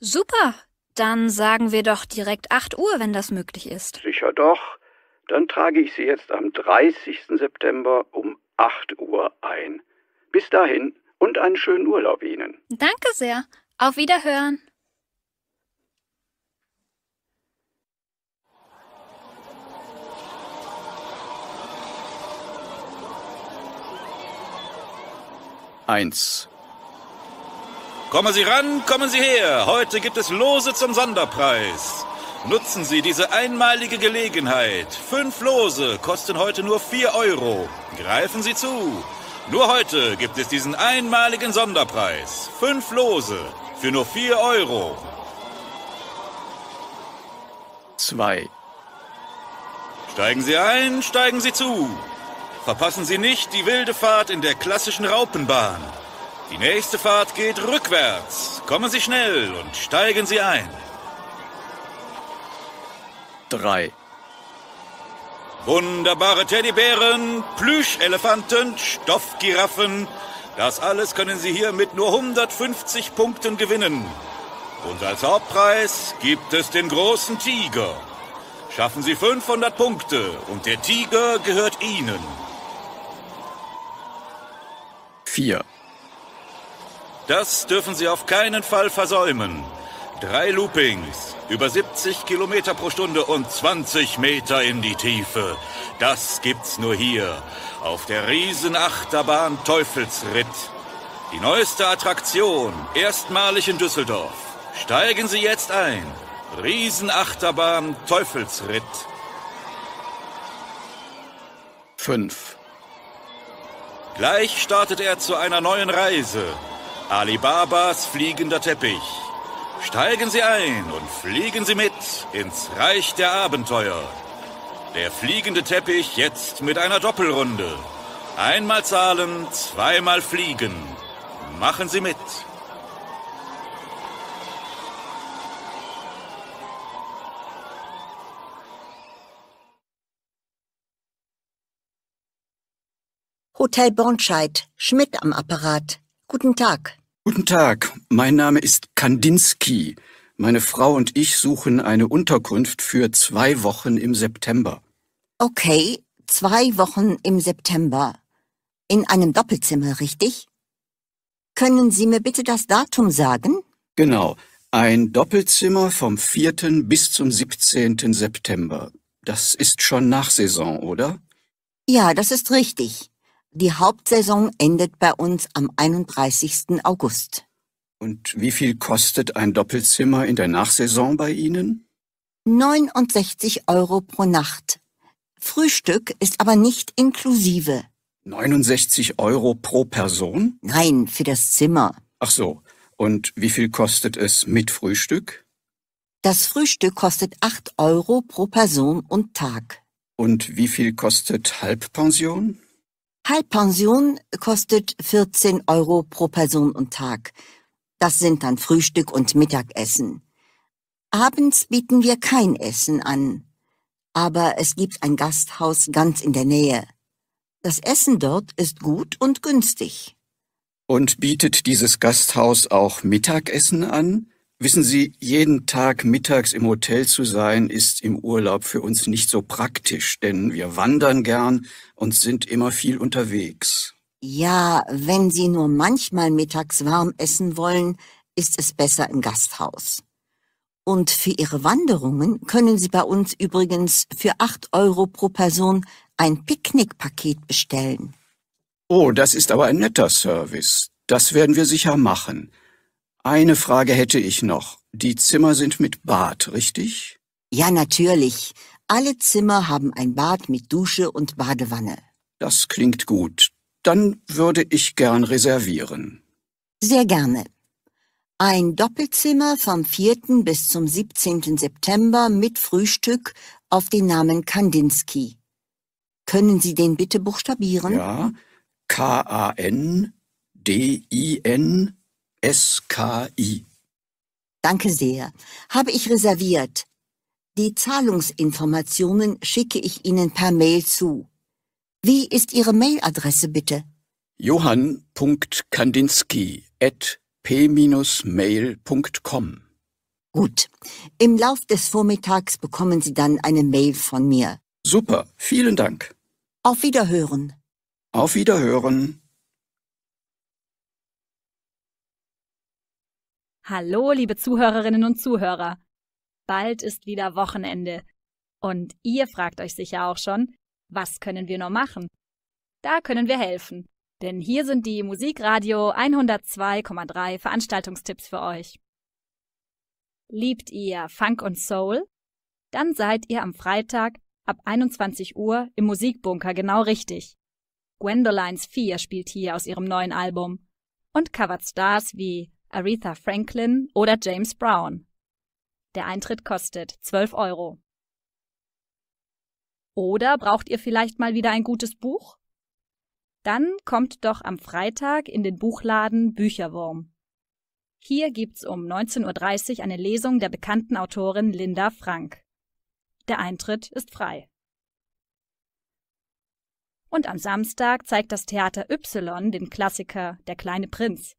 Super, dann sagen wir doch direkt 8 Uhr, wenn das möglich ist. Sicher doch dann trage ich sie jetzt am 30. September um 8 Uhr ein. Bis dahin und einen schönen Urlaub Ihnen. Danke sehr. Auf Wiederhören. Eins. Kommen Sie ran, kommen Sie her. Heute gibt es Lose zum Sonderpreis. Nutzen Sie diese einmalige Gelegenheit. Fünf Lose kosten heute nur 4 Euro. Greifen Sie zu. Nur heute gibt es diesen einmaligen Sonderpreis. Fünf Lose für nur 4 Euro. 2. Steigen Sie ein, steigen Sie zu. Verpassen Sie nicht die wilde Fahrt in der klassischen Raupenbahn. Die nächste Fahrt geht rückwärts. Kommen Sie schnell und steigen Sie ein. 3. Wunderbare Teddybären, Plüschelefanten, Stoffgiraffen. Das alles können Sie hier mit nur 150 Punkten gewinnen. Und als Hauptpreis gibt es den großen Tiger. Schaffen Sie 500 Punkte und der Tiger gehört Ihnen. 4. Das dürfen Sie auf keinen Fall versäumen. Drei Loopings, über 70 Kilometer pro Stunde und 20 Meter in die Tiefe. Das gibt's nur hier, auf der Riesenachterbahn Teufelsritt. Die neueste Attraktion, erstmalig in Düsseldorf. Steigen Sie jetzt ein. Riesenachterbahn Teufelsritt. 5. Gleich startet er zu einer neuen Reise. Alibabas fliegender Teppich. Steigen Sie ein und fliegen Sie mit ins Reich der Abenteuer. Der fliegende Teppich jetzt mit einer Doppelrunde. Einmal zahlen, zweimal fliegen. Machen Sie mit. Hotel Bornscheid, Schmidt am Apparat. Guten Tag. Guten Tag, mein Name ist Kandinsky. Meine Frau und ich suchen eine Unterkunft für zwei Wochen im September. Okay, zwei Wochen im September. In einem Doppelzimmer, richtig? Können Sie mir bitte das Datum sagen? Genau, ein Doppelzimmer vom 4. bis zum 17. September. Das ist schon Nachsaison, oder? Ja, das ist richtig. Die Hauptsaison endet bei uns am 31. August. Und wie viel kostet ein Doppelzimmer in der Nachsaison bei Ihnen? 69 Euro pro Nacht. Frühstück ist aber nicht inklusive. 69 Euro pro Person? Nein, für das Zimmer. Ach so. Und wie viel kostet es mit Frühstück? Das Frühstück kostet 8 Euro pro Person und Tag. Und wie viel kostet Halbpension? Halbpension kostet 14 Euro pro Person und Tag. Das sind dann Frühstück und Mittagessen. Abends bieten wir kein Essen an. Aber es gibt ein Gasthaus ganz in der Nähe. Das Essen dort ist gut und günstig. Und bietet dieses Gasthaus auch Mittagessen an? Wissen Sie, jeden Tag mittags im Hotel zu sein, ist im Urlaub für uns nicht so praktisch, denn wir wandern gern und sind immer viel unterwegs. Ja, wenn Sie nur manchmal mittags warm essen wollen, ist es besser im Gasthaus. Und für Ihre Wanderungen können Sie bei uns übrigens für 8 Euro pro Person ein Picknickpaket bestellen. Oh, das ist aber ein netter Service. Das werden wir sicher machen. Eine Frage hätte ich noch. Die Zimmer sind mit Bad, richtig? Ja, natürlich. Alle Zimmer haben ein Bad mit Dusche und Badewanne. Das klingt gut. Dann würde ich gern reservieren. Sehr gerne. Ein Doppelzimmer vom 4. bis zum 17. September mit Frühstück auf den Namen Kandinsky. Können Sie den bitte buchstabieren? Ja, K-A-N-D-I-N SKI. Danke sehr. Habe ich reserviert. Die Zahlungsinformationen schicke ich Ihnen per Mail zu. Wie ist Ihre Mailadresse bitte? johann.kandinsky at p-mail.com Gut. Im Lauf des Vormittags bekommen Sie dann eine Mail von mir. Super, vielen Dank. Auf Wiederhören. Auf Wiederhören. Hallo, liebe Zuhörerinnen und Zuhörer. Bald ist wieder Wochenende. Und ihr fragt euch sicher auch schon, was können wir noch machen? Da können wir helfen. Denn hier sind die Musikradio 102,3 Veranstaltungstipps für euch. Liebt ihr Funk und Soul? Dann seid ihr am Freitag ab 21 Uhr im Musikbunker genau richtig. Gwendolines 4 spielt hier aus ihrem neuen Album und covert Stars wie Aretha Franklin oder James Brown. Der Eintritt kostet 12 Euro. Oder braucht ihr vielleicht mal wieder ein gutes Buch? Dann kommt doch am Freitag in den Buchladen Bücherwurm. Hier gibt's um 19.30 Uhr eine Lesung der bekannten Autorin Linda Frank. Der Eintritt ist frei. Und am Samstag zeigt das Theater Y den Klassiker Der kleine Prinz.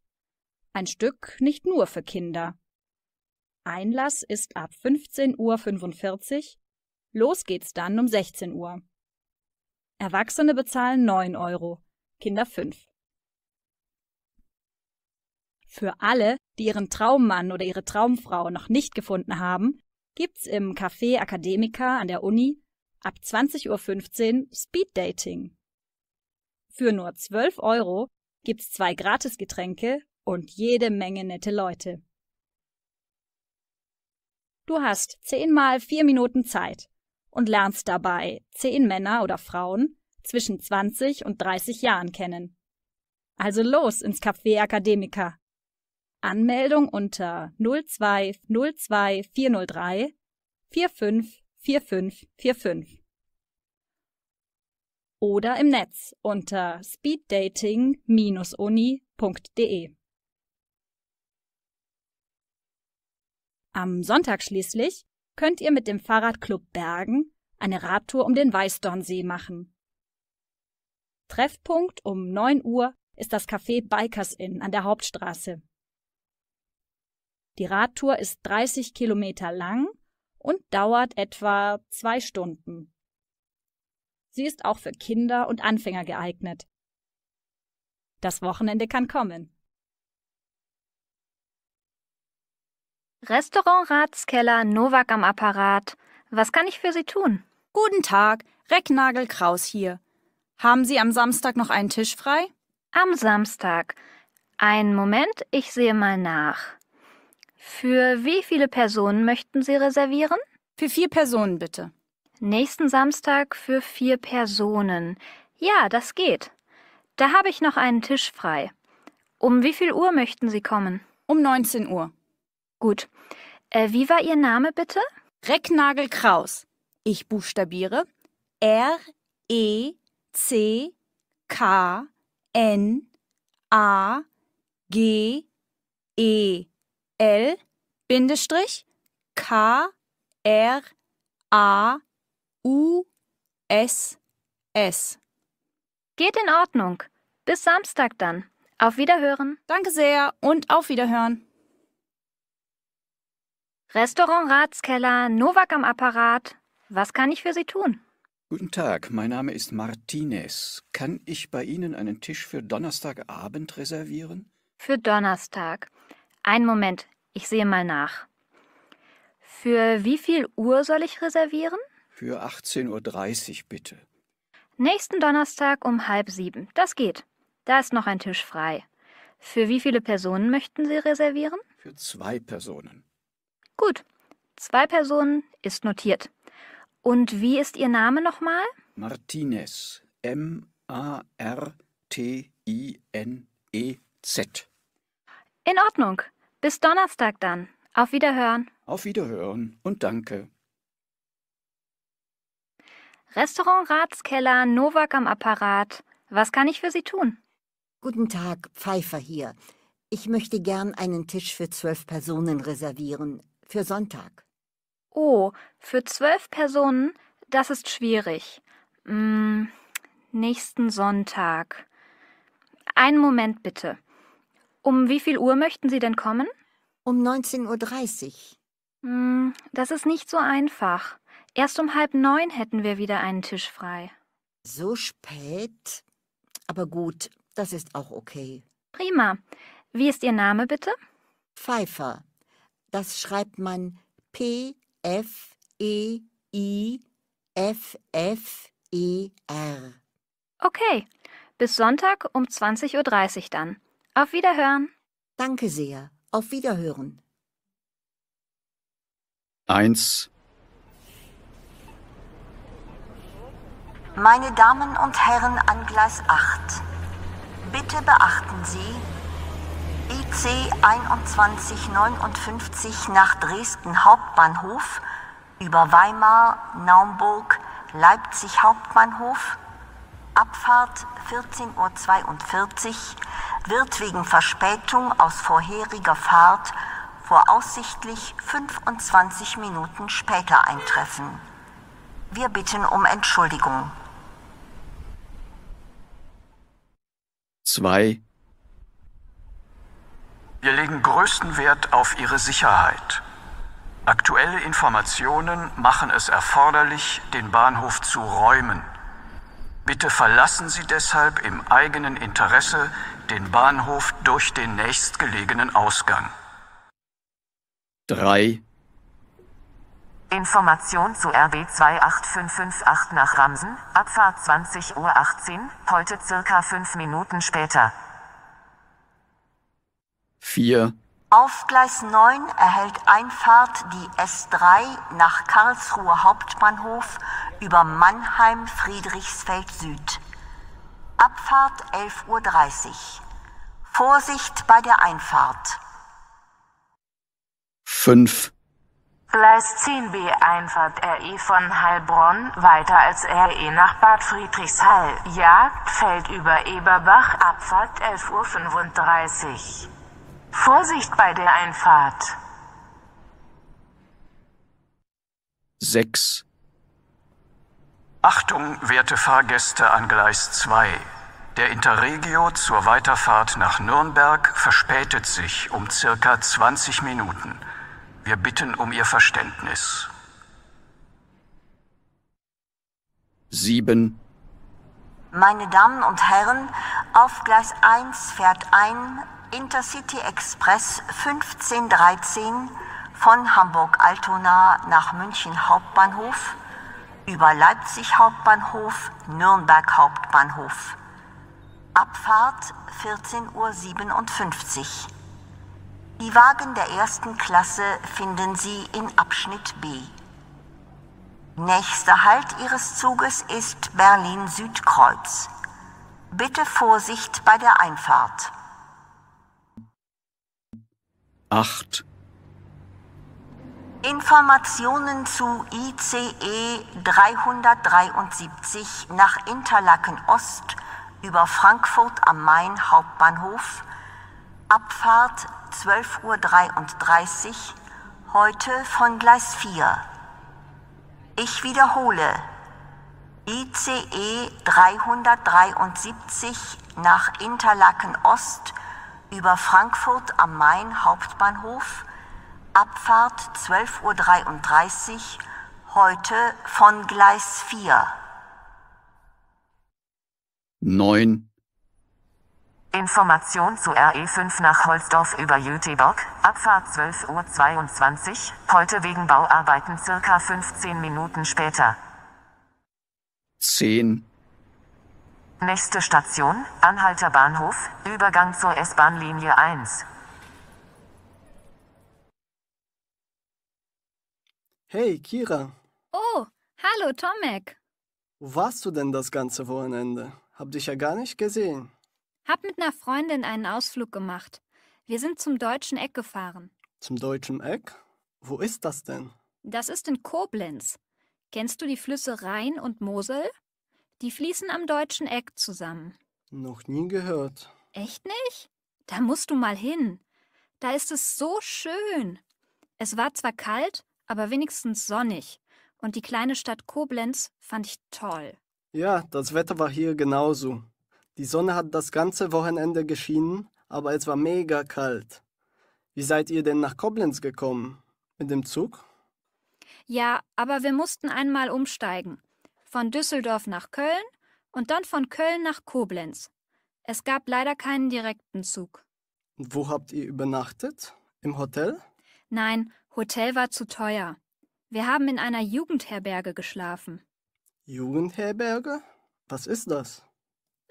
Ein Stück nicht nur für Kinder. Einlass ist ab 15.45 Uhr, los geht's dann um 16 Uhr. Erwachsene bezahlen 9 Euro, Kinder 5. Für alle, die ihren Traummann oder ihre Traumfrau noch nicht gefunden haben, gibt's im Café Akademica an der Uni ab 20.15 Uhr Speeddating. Für nur 12 Euro gibt's zwei Gratisgetränke und jede Menge nette Leute. Du hast zehnmal vier Minuten Zeit und lernst dabei zehn Männer oder Frauen zwischen 20 und 30 Jahren kennen. Also los ins Café Akademiker. Anmeldung unter 02 02 403 45 45 45 oder im Netz unter speeddating-uni.de Am Sonntag schließlich könnt ihr mit dem Fahrradclub Bergen eine Radtour um den Weißdornsee machen. Treffpunkt um 9 Uhr ist das Café Bikers Inn an der Hauptstraße. Die Radtour ist 30 Kilometer lang und dauert etwa zwei Stunden. Sie ist auch für Kinder und Anfänger geeignet. Das Wochenende kann kommen. Restaurant Ratskeller, Novak am Apparat. Was kann ich für Sie tun? Guten Tag, Recknagel Kraus hier. Haben Sie am Samstag noch einen Tisch frei? Am Samstag. Einen Moment, ich sehe mal nach. Für wie viele Personen möchten Sie reservieren? Für vier Personen bitte. Nächsten Samstag für vier Personen. Ja, das geht. Da habe ich noch einen Tisch frei. Um wie viel Uhr möchten Sie kommen? Um 19 Uhr. Gut. Äh, wie war Ihr Name bitte? Recknagel Kraus. Ich buchstabiere R E C K N A G E L Bindestrich K R A U S S. Geht in Ordnung. Bis Samstag dann. Auf Wiederhören. Danke sehr und auf Wiederhören. Restaurant Ratskeller, Novak am Apparat. Was kann ich für Sie tun? Guten Tag, mein Name ist Martinez. Kann ich bei Ihnen einen Tisch für Donnerstagabend reservieren? Für Donnerstag. Einen Moment, ich sehe mal nach. Für wie viel Uhr soll ich reservieren? Für 18.30 Uhr bitte. Nächsten Donnerstag um halb sieben. Das geht. Da ist noch ein Tisch frei. Für wie viele Personen möchten Sie reservieren? Für zwei Personen. Gut, zwei Personen ist notiert. Und wie ist Ihr Name nochmal? Martinez. M-A-R-T-I-N-E-Z. In Ordnung. Bis Donnerstag dann. Auf Wiederhören. Auf Wiederhören und danke. Restaurant Ratskeller, Novak am Apparat. Was kann ich für Sie tun? Guten Tag, Pfeiffer hier. Ich möchte gern einen Tisch für zwölf Personen reservieren für Sonntag. Oh, für zwölf Personen, das ist schwierig. Hm, nächsten Sonntag. Einen Moment bitte. Um wie viel Uhr möchten Sie denn kommen? Um 19.30 Uhr. Hm, das ist nicht so einfach. Erst um halb neun hätten wir wieder einen Tisch frei. So spät? Aber gut, das ist auch okay. Prima. Wie ist Ihr Name bitte? Pfeiffer. Das schreibt man P, F, E, I, F, F, E, R. Okay, bis Sonntag um 20.30 Uhr dann. Auf Wiederhören. Danke sehr. Auf Wiederhören. 1. Meine Damen und Herren an Gleis 8, bitte beachten Sie, IC e 2159 nach Dresden Hauptbahnhof über Weimar, Naumburg, Leipzig Hauptbahnhof. Abfahrt 14.42 Uhr wird wegen Verspätung aus vorheriger Fahrt voraussichtlich 25 Minuten später eintreffen. Wir bitten um Entschuldigung. 2 wir legen größten Wert auf ihre Sicherheit. Aktuelle Informationen machen es erforderlich, den Bahnhof zu räumen. Bitte verlassen Sie deshalb im eigenen Interesse den Bahnhof durch den nächstgelegenen Ausgang. 3. Information zu RB 28558 nach Ramsen, Abfahrt 20.18 Uhr, heute circa 5 Minuten später. 4. Auf Gleis 9 erhält Einfahrt die S3 nach Karlsruhe Hauptbahnhof über Mannheim Friedrichsfeld Süd. Abfahrt 11.30 Uhr. Vorsicht bei der Einfahrt. 5. Gleis 10b Einfahrt RE von Heilbronn weiter als RE nach Bad Friedrichshall. Jagd fällt über Eberbach Abfahrt 11.35 Uhr. Vorsicht bei der Einfahrt. 6. Achtung, werte Fahrgäste an Gleis 2. Der Interregio zur Weiterfahrt nach Nürnberg verspätet sich um circa 20 Minuten. Wir bitten um Ihr Verständnis. 7. Meine Damen und Herren, auf Gleis 1 fährt ein Intercity Express 1513 von Hamburg-Altona nach München Hauptbahnhof über Leipzig Hauptbahnhof, Nürnberg Hauptbahnhof. Abfahrt 14.57 Uhr. Die Wagen der ersten Klasse finden Sie in Abschnitt B. Nächster Halt Ihres Zuges ist Berlin Südkreuz. Bitte Vorsicht bei der Einfahrt. 8. Informationen zu ICE 373 nach Interlaken Ost über Frankfurt am Main Hauptbahnhof, Abfahrt 12.33 Uhr, heute von Gleis 4. Ich wiederhole, ICE 373 nach Interlaken Ost über Frankfurt am Main Hauptbahnhof, Abfahrt 12.33 Uhr, heute von Gleis 4. 9. Information zu RE5 nach Holzdorf über Jüteborg, Abfahrt 12.22 Uhr, heute wegen Bauarbeiten circa 15 Minuten später. 10. Nächste Station, Anhalter Bahnhof, Übergang zur S-Bahn-Linie 1. Hey, Kira. Oh, hallo, Tomek. Wo warst du denn das ganze Wochenende? Hab dich ja gar nicht gesehen. Hab mit einer Freundin einen Ausflug gemacht. Wir sind zum Deutschen Eck gefahren. Zum Deutschen Eck? Wo ist das denn? Das ist in Koblenz. Kennst du die Flüsse Rhein und Mosel? Die fließen am Deutschen Eck zusammen. Noch nie gehört. Echt nicht? Da musst du mal hin. Da ist es so schön. Es war zwar kalt, aber wenigstens sonnig. Und die kleine Stadt Koblenz fand ich toll. Ja, das Wetter war hier genauso. Die Sonne hat das ganze Wochenende geschienen, aber es war mega kalt. Wie seid ihr denn nach Koblenz gekommen? Mit dem Zug? Ja, aber wir mussten einmal umsteigen von Düsseldorf nach Köln und dann von Köln nach Koblenz. Es gab leider keinen direkten Zug. Wo habt ihr übernachtet? Im Hotel? Nein, Hotel war zu teuer. Wir haben in einer Jugendherberge geschlafen. Jugendherberge? Was ist das?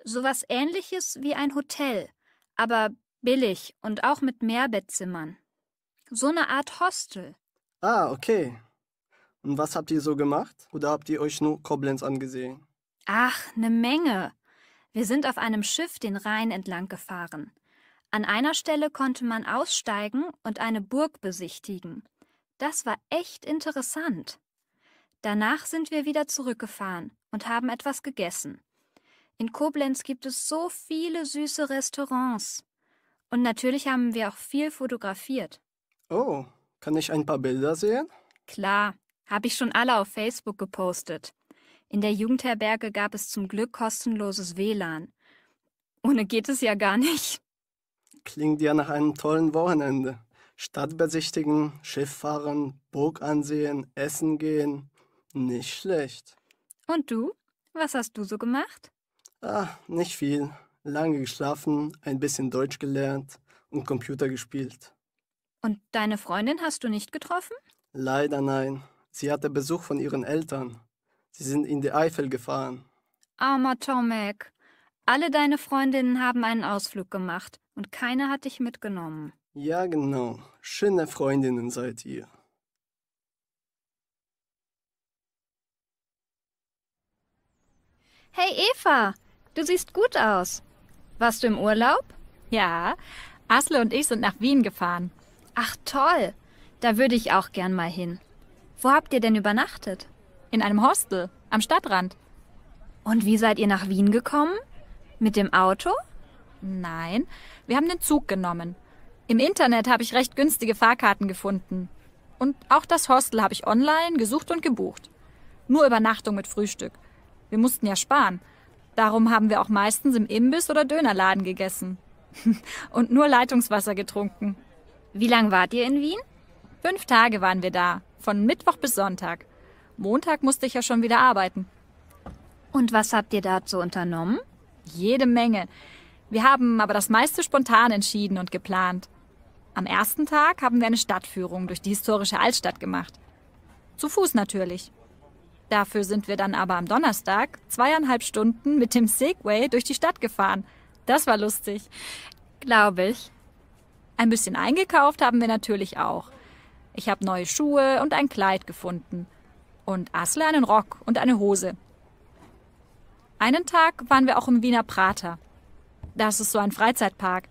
Sowas ähnliches wie ein Hotel, aber billig und auch mit Mehrbettzimmern. So eine Art Hostel. Ah, okay. Und was habt ihr so gemacht? Oder habt ihr euch nur Koblenz angesehen? Ach, eine Menge. Wir sind auf einem Schiff den Rhein entlang gefahren. An einer Stelle konnte man aussteigen und eine Burg besichtigen. Das war echt interessant. Danach sind wir wieder zurückgefahren und haben etwas gegessen. In Koblenz gibt es so viele süße Restaurants. Und natürlich haben wir auch viel fotografiert. Oh, kann ich ein paar Bilder sehen? Klar, habe ich schon alle auf Facebook gepostet. In der Jugendherberge gab es zum Glück kostenloses WLAN. Ohne geht es ja gar nicht. Klingt ja nach einem tollen Wochenende. Stadt besichtigen, Schiff fahren, Burg ansehen, essen gehen. Nicht schlecht. Und du? Was hast du so gemacht? Ah, nicht viel. Lange geschlafen, ein bisschen Deutsch gelernt und Computer gespielt. Und deine Freundin hast du nicht getroffen? Leider nein. Sie hatte Besuch von ihren Eltern. Sie sind in die Eifel gefahren. Armer Tomek. Alle deine Freundinnen haben einen Ausflug gemacht und keine hat dich mitgenommen. Ja, genau. Schöne Freundinnen seid ihr. Hey Eva, du siehst gut aus. Warst du im Urlaub? Ja, Asle und ich sind nach Wien gefahren. Ach toll, da würde ich auch gern mal hin. Wo habt ihr denn übernachtet? In einem Hostel, am Stadtrand. Und wie seid ihr nach Wien gekommen? Mit dem Auto? Nein, wir haben den Zug genommen. Im Internet habe ich recht günstige Fahrkarten gefunden. Und auch das Hostel habe ich online gesucht und gebucht. Nur Übernachtung mit Frühstück. Wir mussten ja sparen. Darum haben wir auch meistens im Imbiss oder Dönerladen gegessen. und nur Leitungswasser getrunken. Wie lange wart ihr in Wien? Fünf Tage waren wir da. Von Mittwoch bis Sonntag. Montag musste ich ja schon wieder arbeiten. Und was habt ihr dazu unternommen? Jede Menge. Wir haben aber das meiste spontan entschieden und geplant. Am ersten Tag haben wir eine Stadtführung durch die historische Altstadt gemacht. Zu Fuß natürlich. Dafür sind wir dann aber am Donnerstag zweieinhalb Stunden mit dem Segway durch die Stadt gefahren. Das war lustig. Glaube ich. Ein bisschen eingekauft haben wir natürlich auch. Ich habe neue Schuhe und ein Kleid gefunden. Und Asle einen Rock und eine Hose. Einen Tag waren wir auch im Wiener Prater. Das ist so ein Freizeitpark.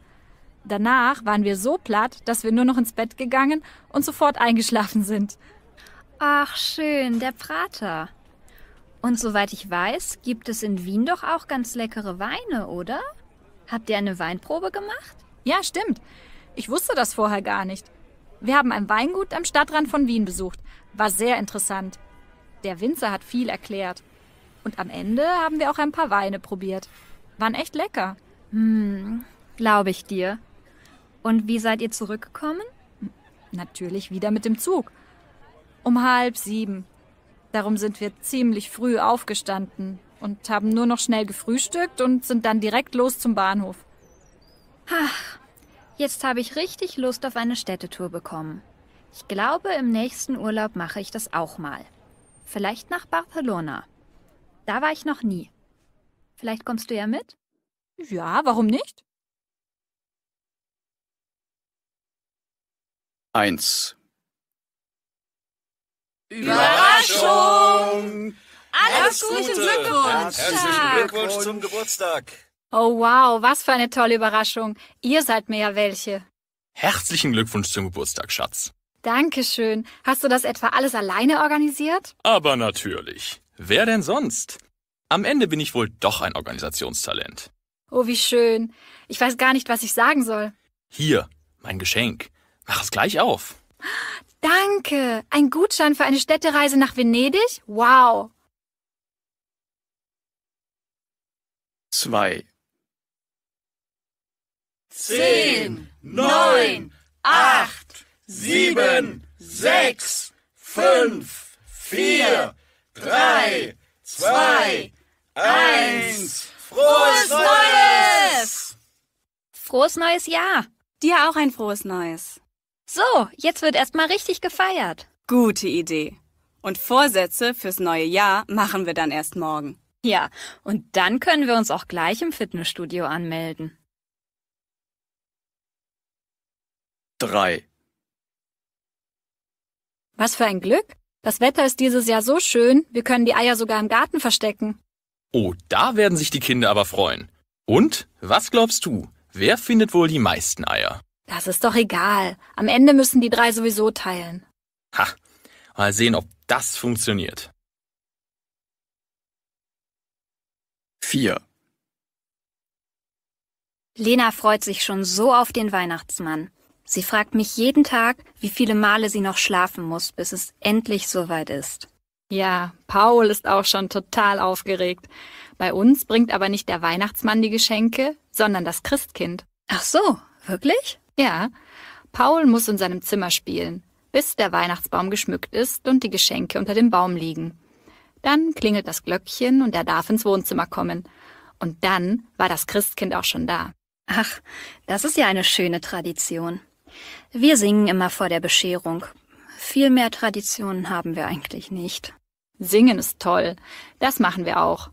Danach waren wir so platt, dass wir nur noch ins Bett gegangen und sofort eingeschlafen sind. Ach schön, der Prater. Und soweit ich weiß, gibt es in Wien doch auch ganz leckere Weine, oder? Habt ihr eine Weinprobe gemacht? Ja, stimmt. Ich wusste das vorher gar nicht. Wir haben ein Weingut am Stadtrand von Wien besucht. War sehr interessant. Der Winzer hat viel erklärt. Und am Ende haben wir auch ein paar Weine probiert. Waren echt lecker. Hm, glaube ich dir. Und wie seid ihr zurückgekommen? Natürlich wieder mit dem Zug. Um halb sieben. Darum sind wir ziemlich früh aufgestanden und haben nur noch schnell gefrühstückt und sind dann direkt los zum Bahnhof. Ach, Jetzt habe ich richtig Lust auf eine Städtetour bekommen. Ich glaube, im nächsten Urlaub mache ich das auch mal. Vielleicht nach Barcelona. Da war ich noch nie. Vielleicht kommst du ja mit? Ja, warum nicht? Eins. Überraschung! Alles Gute! Glückwunsch! Herzlichen Glückwunsch zum Geburtstag! Oh wow, was für eine tolle Überraschung. Ihr seid mir ja welche. Herzlichen Glückwunsch zum Geburtstag, Schatz. Dankeschön. Hast du das etwa alles alleine organisiert? Aber natürlich. Wer denn sonst? Am Ende bin ich wohl doch ein Organisationstalent. Oh, wie schön. Ich weiß gar nicht, was ich sagen soll. Hier, mein Geschenk. Mach es gleich auf. Danke. Ein Gutschein für eine Städtereise nach Venedig? Wow. 2. 10, 9, 8, 7, 6, 5, 4, 3, 2, 1. Frohes Neues! Frohes neues Jahr! Dir auch ein frohes neues. So, jetzt wird erstmal richtig gefeiert. Gute Idee. Und Vorsätze fürs neue Jahr machen wir dann erst morgen. Ja, und dann können wir uns auch gleich im Fitnessstudio anmelden. 3. Was für ein Glück! Das Wetter ist dieses Jahr so schön, wir können die Eier sogar im Garten verstecken. Oh, da werden sich die Kinder aber freuen. Und, was glaubst du, wer findet wohl die meisten Eier? Das ist doch egal. Am Ende müssen die drei sowieso teilen. Ha, mal sehen, ob das funktioniert. 4. Lena freut sich schon so auf den Weihnachtsmann. Sie fragt mich jeden Tag, wie viele Male sie noch schlafen muss, bis es endlich soweit ist. Ja, Paul ist auch schon total aufgeregt. Bei uns bringt aber nicht der Weihnachtsmann die Geschenke, sondern das Christkind. Ach so, wirklich? Ja. Paul muss in seinem Zimmer spielen, bis der Weihnachtsbaum geschmückt ist und die Geschenke unter dem Baum liegen. Dann klingelt das Glöckchen und er darf ins Wohnzimmer kommen. Und dann war das Christkind auch schon da. Ach, das ist ja eine schöne Tradition. Wir singen immer vor der Bescherung. Viel mehr Traditionen haben wir eigentlich nicht. Singen ist toll. Das machen wir auch.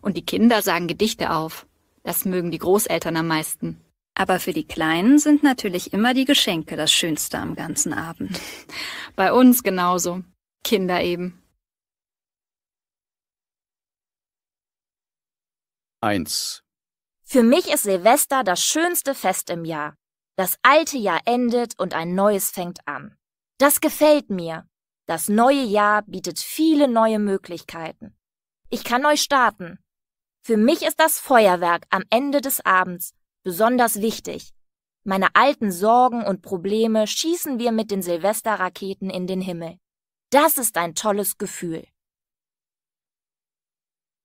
Und die Kinder sagen Gedichte auf. Das mögen die Großeltern am meisten. Aber für die Kleinen sind natürlich immer die Geschenke das Schönste am ganzen Abend. Bei uns genauso. Kinder eben. 1. Für mich ist Silvester das schönste Fest im Jahr. Das alte Jahr endet und ein neues fängt an. Das gefällt mir. Das neue Jahr bietet viele neue Möglichkeiten. Ich kann neu starten. Für mich ist das Feuerwerk am Ende des Abends besonders wichtig. Meine alten Sorgen und Probleme schießen wir mit den Silvesterraketen in den Himmel. Das ist ein tolles Gefühl.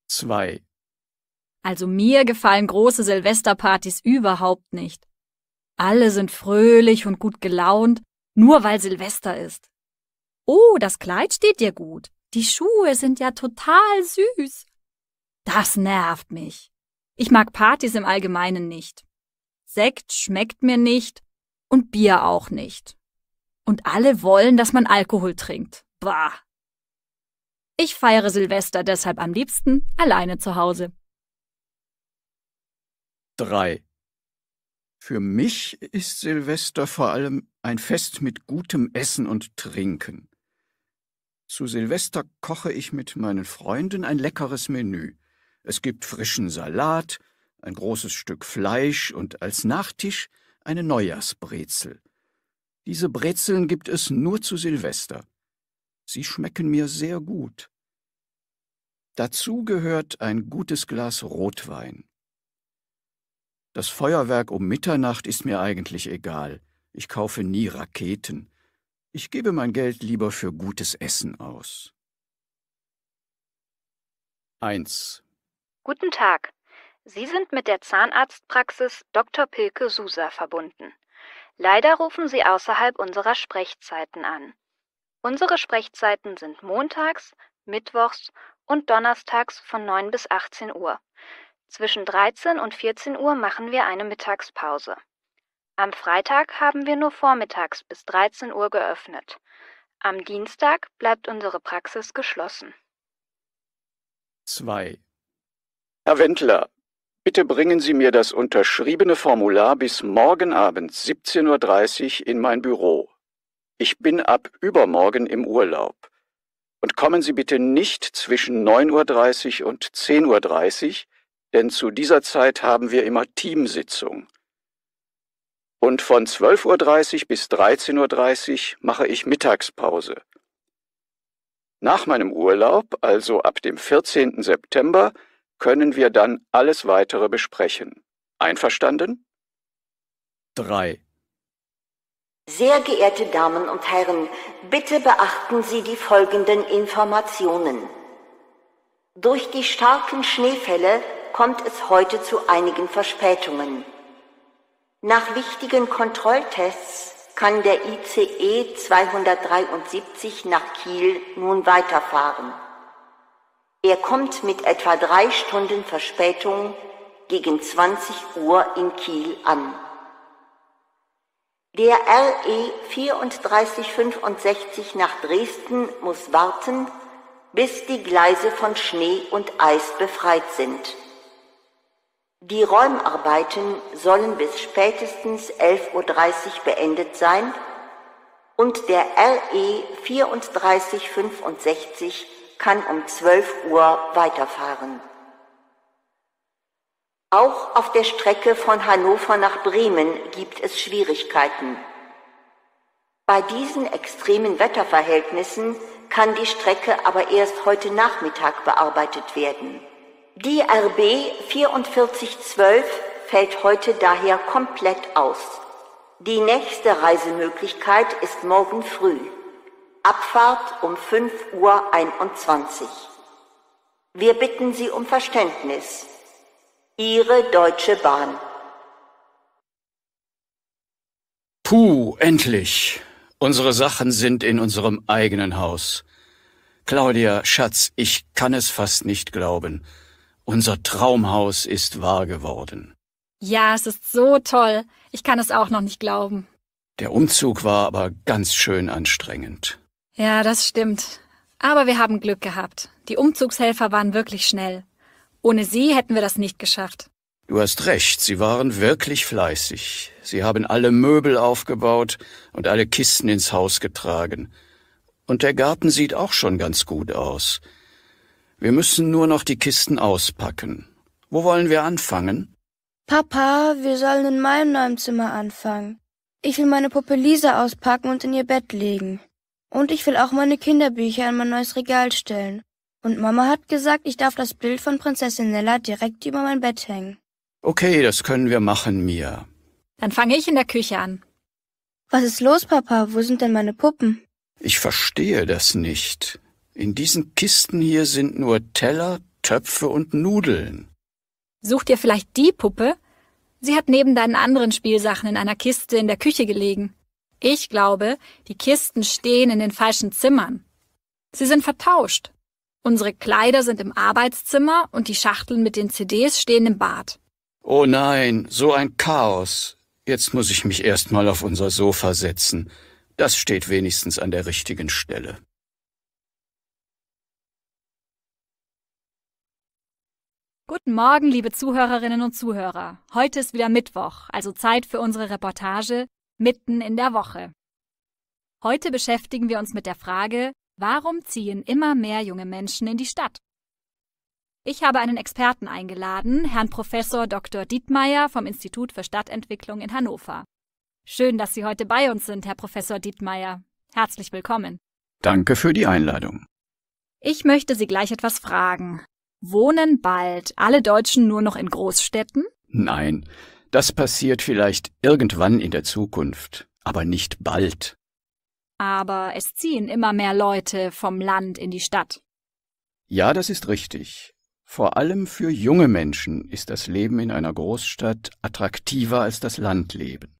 2. Also mir gefallen große Silvesterpartys überhaupt nicht. Alle sind fröhlich und gut gelaunt, nur weil Silvester ist. Oh, das Kleid steht dir gut. Die Schuhe sind ja total süß. Das nervt mich. Ich mag Partys im Allgemeinen nicht. Sekt schmeckt mir nicht und Bier auch nicht. Und alle wollen, dass man Alkohol trinkt. Bah. Ich feiere Silvester deshalb am liebsten alleine zu Hause. 3. Für mich ist Silvester vor allem ein Fest mit gutem Essen und Trinken. Zu Silvester koche ich mit meinen Freunden ein leckeres Menü. Es gibt frischen Salat, ein großes Stück Fleisch und als Nachtisch eine Neujahrsbrezel. Diese Brezeln gibt es nur zu Silvester. Sie schmecken mir sehr gut. Dazu gehört ein gutes Glas Rotwein. Das Feuerwerk um Mitternacht ist mir eigentlich egal. Ich kaufe nie Raketen. Ich gebe mein Geld lieber für gutes Essen aus. 1. Guten Tag. Sie sind mit der Zahnarztpraxis Dr. Pilke Susa verbunden. Leider rufen Sie außerhalb unserer Sprechzeiten an. Unsere Sprechzeiten sind montags, mittwochs und donnerstags von 9 bis 18 Uhr. Zwischen 13 und 14 Uhr machen wir eine Mittagspause. Am Freitag haben wir nur vormittags bis 13 Uhr geöffnet. Am Dienstag bleibt unsere Praxis geschlossen. 2. Herr Wendler, bitte bringen Sie mir das unterschriebene Formular bis morgen Abend 17.30 Uhr in mein Büro. Ich bin ab übermorgen im Urlaub. Und kommen Sie bitte nicht zwischen 9.30 Uhr und 10.30 Uhr, denn zu dieser Zeit haben wir immer Teamsitzung. Und von 12.30 Uhr bis 13.30 Uhr mache ich Mittagspause. Nach meinem Urlaub, also ab dem 14. September, können wir dann alles weitere besprechen. Einverstanden? 3. Sehr geehrte Damen und Herren, bitte beachten Sie die folgenden Informationen. Durch die starken Schneefälle kommt es heute zu einigen Verspätungen. Nach wichtigen Kontrolltests kann der ICE 273 nach Kiel nun weiterfahren. Er kommt mit etwa drei Stunden Verspätung gegen 20 Uhr in Kiel an. Der e RE 3465 nach Dresden muss warten, bis die Gleise von Schnee und Eis befreit sind. Die Räumarbeiten sollen bis spätestens 11.30 Uhr beendet sein und der e RE 3465 kann um 12 Uhr weiterfahren. Auch auf der Strecke von Hannover nach Bremen gibt es Schwierigkeiten. Bei diesen extremen Wetterverhältnissen kann die Strecke aber erst heute Nachmittag bearbeitet werden. Die RB 4412 fällt heute daher komplett aus. Die nächste Reisemöglichkeit ist morgen früh. Abfahrt um 5.21 Uhr. Wir bitten Sie um Verständnis. Ihre Deutsche Bahn. Puh, endlich. Unsere Sachen sind in unserem eigenen Haus. Claudia, Schatz, ich kann es fast nicht glauben. Unser Traumhaus ist wahr geworden. Ja, es ist so toll. Ich kann es auch noch nicht glauben. Der Umzug war aber ganz schön anstrengend. Ja, das stimmt. Aber wir haben Glück gehabt. Die Umzugshelfer waren wirklich schnell. Ohne sie hätten wir das nicht geschafft. Du hast recht, sie waren wirklich fleißig. Sie haben alle Möbel aufgebaut und alle Kisten ins Haus getragen. Und der Garten sieht auch schon ganz gut aus. Wir müssen nur noch die Kisten auspacken. Wo wollen wir anfangen? Papa, wir sollen in meinem neuen Zimmer anfangen. Ich will meine Puppe Lisa auspacken und in ihr Bett legen. Und ich will auch meine Kinderbücher in mein neues Regal stellen. Und Mama hat gesagt, ich darf das Bild von Prinzessin Nella direkt über mein Bett hängen. Okay, das können wir machen, Mia. Dann fange ich in der Küche an. Was ist los, Papa? Wo sind denn meine Puppen? Ich verstehe das nicht. In diesen Kisten hier sind nur Teller, Töpfe und Nudeln. Such dir vielleicht die Puppe? Sie hat neben deinen anderen Spielsachen in einer Kiste in der Küche gelegen. Ich glaube, die Kisten stehen in den falschen Zimmern. Sie sind vertauscht. Unsere Kleider sind im Arbeitszimmer und die Schachteln mit den CDs stehen im Bad. Oh nein, so ein Chaos. Jetzt muss ich mich erstmal auf unser Sofa setzen. Das steht wenigstens an der richtigen Stelle. Guten Morgen, liebe Zuhörerinnen und Zuhörer. Heute ist wieder Mittwoch, also Zeit für unsere Reportage mitten in der Woche. Heute beschäftigen wir uns mit der Frage, warum ziehen immer mehr junge Menschen in die Stadt? Ich habe einen Experten eingeladen, Herrn Professor Dr. Dietmeier vom Institut für Stadtentwicklung in Hannover. Schön, dass Sie heute bei uns sind, Herr Professor Dietmeier. Herzlich willkommen. Danke für die Einladung. Ich möchte Sie gleich etwas fragen. Wohnen bald alle Deutschen nur noch in Großstädten? Nein, das passiert vielleicht irgendwann in der Zukunft, aber nicht bald. Aber es ziehen immer mehr Leute vom Land in die Stadt. Ja, das ist richtig. Vor allem für junge Menschen ist das Leben in einer Großstadt attraktiver als das Landleben.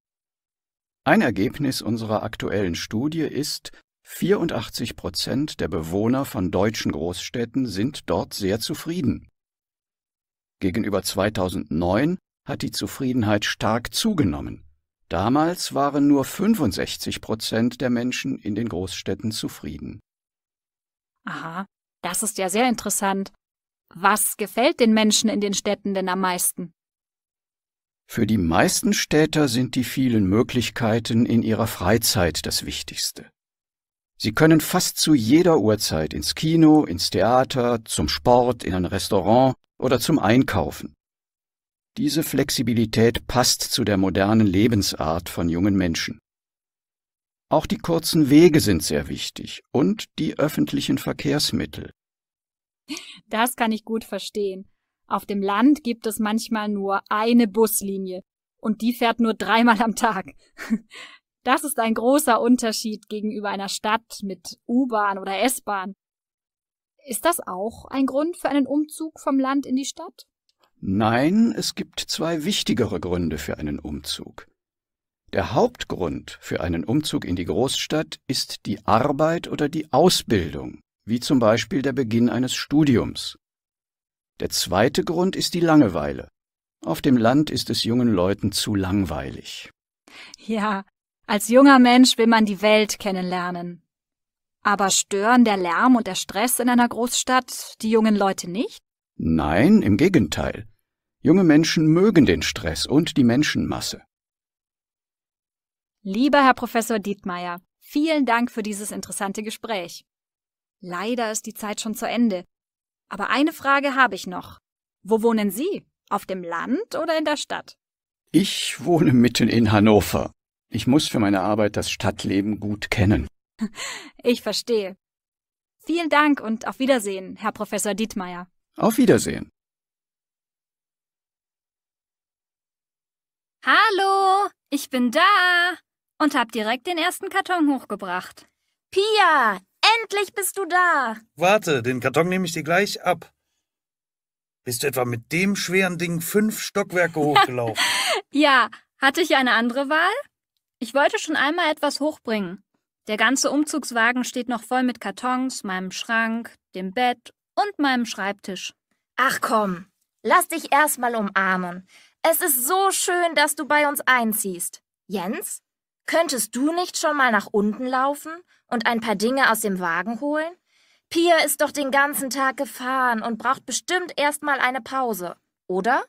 Ein Ergebnis unserer aktuellen Studie ist, 84 Prozent der Bewohner von deutschen Großstädten sind dort sehr zufrieden. Gegenüber 2009 hat die Zufriedenheit stark zugenommen. Damals waren nur 65 Prozent der Menschen in den Großstädten zufrieden. Aha, das ist ja sehr interessant. Was gefällt den Menschen in den Städten denn am meisten? Für die meisten Städter sind die vielen Möglichkeiten in ihrer Freizeit das Wichtigste. Sie können fast zu jeder Uhrzeit ins Kino, ins Theater, zum Sport, in ein Restaurant oder zum Einkaufen. Diese Flexibilität passt zu der modernen Lebensart von jungen Menschen. Auch die kurzen Wege sind sehr wichtig und die öffentlichen Verkehrsmittel. Das kann ich gut verstehen. Auf dem Land gibt es manchmal nur eine Buslinie und die fährt nur dreimal am Tag. Das ist ein großer Unterschied gegenüber einer Stadt mit U-Bahn oder S-Bahn. Ist das auch ein Grund für einen Umzug vom Land in die Stadt? Nein, es gibt zwei wichtigere Gründe für einen Umzug. Der Hauptgrund für einen Umzug in die Großstadt ist die Arbeit oder die Ausbildung, wie zum Beispiel der Beginn eines Studiums. Der zweite Grund ist die Langeweile. Auf dem Land ist es jungen Leuten zu langweilig. Ja, als junger Mensch will man die Welt kennenlernen. Aber stören der Lärm und der Stress in einer Großstadt die jungen Leute nicht? Nein, im Gegenteil. Junge Menschen mögen den Stress und die Menschenmasse. Lieber Herr Professor Dietmeier, vielen Dank für dieses interessante Gespräch. Leider ist die Zeit schon zu Ende. Aber eine Frage habe ich noch. Wo wohnen Sie? Auf dem Land oder in der Stadt? Ich wohne mitten in Hannover. Ich muss für meine Arbeit das Stadtleben gut kennen. Ich verstehe. Vielen Dank und auf Wiedersehen, Herr Professor Dietmeier. Auf Wiedersehen. Hallo, ich bin da und habe direkt den ersten Karton hochgebracht. Pia, endlich bist du da. Warte, den Karton nehme ich dir gleich ab. Bist du etwa mit dem schweren Ding fünf Stockwerke hochgelaufen? ja, hatte ich eine andere Wahl? Ich wollte schon einmal etwas hochbringen. Der ganze Umzugswagen steht noch voll mit Kartons, meinem Schrank, dem Bett und meinem Schreibtisch. Ach komm, lass dich erstmal umarmen. Es ist so schön, dass du bei uns einziehst. Jens, könntest du nicht schon mal nach unten laufen und ein paar Dinge aus dem Wagen holen? Pia ist doch den ganzen Tag gefahren und braucht bestimmt erstmal eine Pause, oder?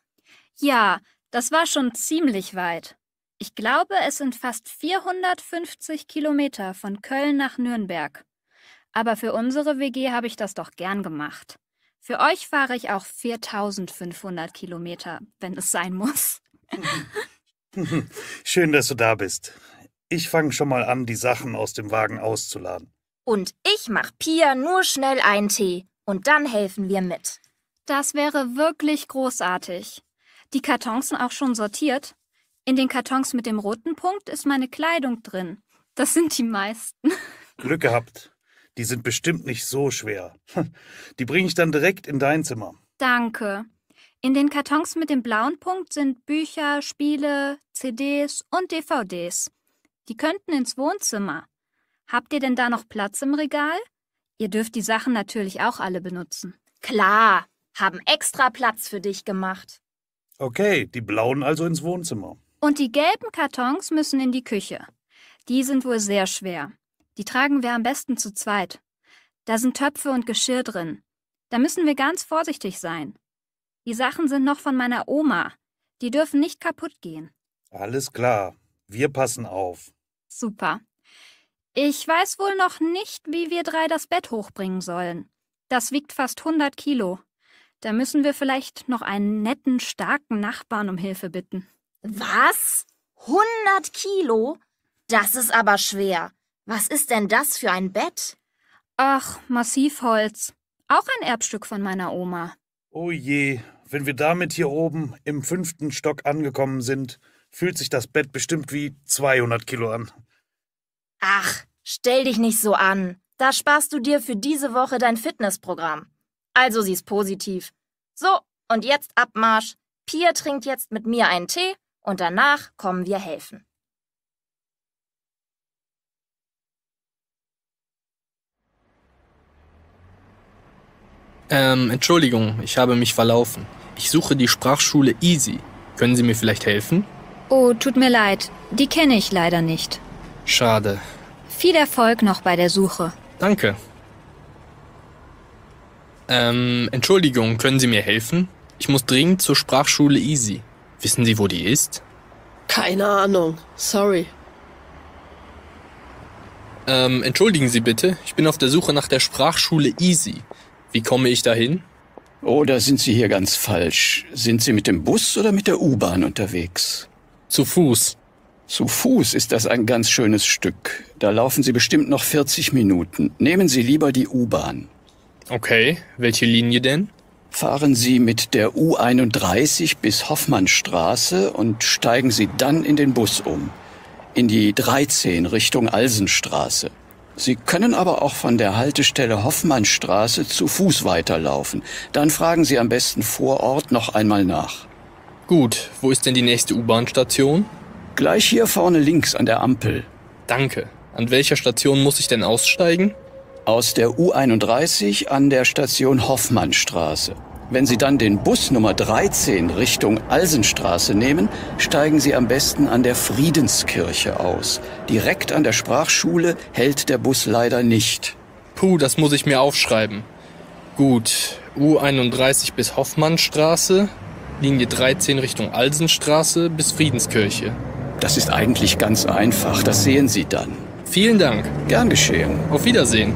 Ja, das war schon ziemlich weit. Ich glaube, es sind fast 450 Kilometer von Köln nach Nürnberg. Aber für unsere WG habe ich das doch gern gemacht. Für euch fahre ich auch 4500 Kilometer, wenn es sein muss. Schön, dass du da bist. Ich fange schon mal an, die Sachen aus dem Wagen auszuladen. Und ich mach Pia nur schnell einen Tee und dann helfen wir mit. Das wäre wirklich großartig. Die Kartons sind auch schon sortiert. In den Kartons mit dem roten Punkt ist meine Kleidung drin. Das sind die meisten. Glück gehabt. Die sind bestimmt nicht so schwer. Die bringe ich dann direkt in dein Zimmer. Danke. In den Kartons mit dem blauen Punkt sind Bücher, Spiele, CDs und DVDs. Die könnten ins Wohnzimmer. Habt ihr denn da noch Platz im Regal? Ihr dürft die Sachen natürlich auch alle benutzen. Klar, haben extra Platz für dich gemacht. Okay, die blauen also ins Wohnzimmer. Und die gelben Kartons müssen in die Küche. Die sind wohl sehr schwer. Die tragen wir am besten zu zweit. Da sind Töpfe und Geschirr drin. Da müssen wir ganz vorsichtig sein. Die Sachen sind noch von meiner Oma. Die dürfen nicht kaputt gehen. Alles klar. Wir passen auf. Super. Ich weiß wohl noch nicht, wie wir drei das Bett hochbringen sollen. Das wiegt fast 100 Kilo. Da müssen wir vielleicht noch einen netten, starken Nachbarn um Hilfe bitten. Was? 100 Kilo? Das ist aber schwer. Was ist denn das für ein Bett? Ach, Massivholz. Auch ein Erbstück von meiner Oma. Oh je, wenn wir damit hier oben im fünften Stock angekommen sind, fühlt sich das Bett bestimmt wie 200 Kilo an. Ach, stell dich nicht so an. Da sparst du dir für diese Woche dein Fitnessprogramm. Also sieh's positiv. So, und jetzt Abmarsch. Pia trinkt jetzt mit mir einen Tee und danach kommen wir helfen. Ähm, Entschuldigung, ich habe mich verlaufen. Ich suche die Sprachschule Easy. Können Sie mir vielleicht helfen? Oh, tut mir leid. Die kenne ich leider nicht. Schade. Viel Erfolg noch bei der Suche. Danke. Ähm, Entschuldigung, können Sie mir helfen? Ich muss dringend zur Sprachschule Easy. Wissen Sie, wo die ist? Keine Ahnung. Sorry. Ähm, entschuldigen Sie bitte. Ich bin auf der Suche nach der Sprachschule Easy. Wie komme ich dahin? Oh, da sind Sie hier ganz falsch. Sind Sie mit dem Bus oder mit der U-Bahn unterwegs? Zu Fuß. Zu Fuß ist das ein ganz schönes Stück. Da laufen Sie bestimmt noch 40 Minuten. Nehmen Sie lieber die U-Bahn. Okay, welche Linie denn? Fahren Sie mit der U31 bis Hoffmannstraße und steigen Sie dann in den Bus um. In die 13 Richtung Alsenstraße. Sie können aber auch von der Haltestelle Hoffmannstraße zu Fuß weiterlaufen. Dann fragen Sie am besten vor Ort noch einmal nach. Gut, wo ist denn die nächste U-Bahn-Station? Gleich hier vorne links an der Ampel. Danke. An welcher Station muss ich denn aussteigen? aus der U31 an der Station Hoffmannstraße. Wenn Sie dann den Bus Nummer 13 Richtung Alsenstraße nehmen, steigen Sie am besten an der Friedenskirche aus. Direkt an der Sprachschule hält der Bus leider nicht. Puh, das muss ich mir aufschreiben. Gut, U31 bis Hoffmannstraße, Linie 13 Richtung Alsenstraße bis Friedenskirche. Das ist eigentlich ganz einfach, das sehen Sie dann. Vielen Dank. Gern geschehen. Auf Wiedersehen.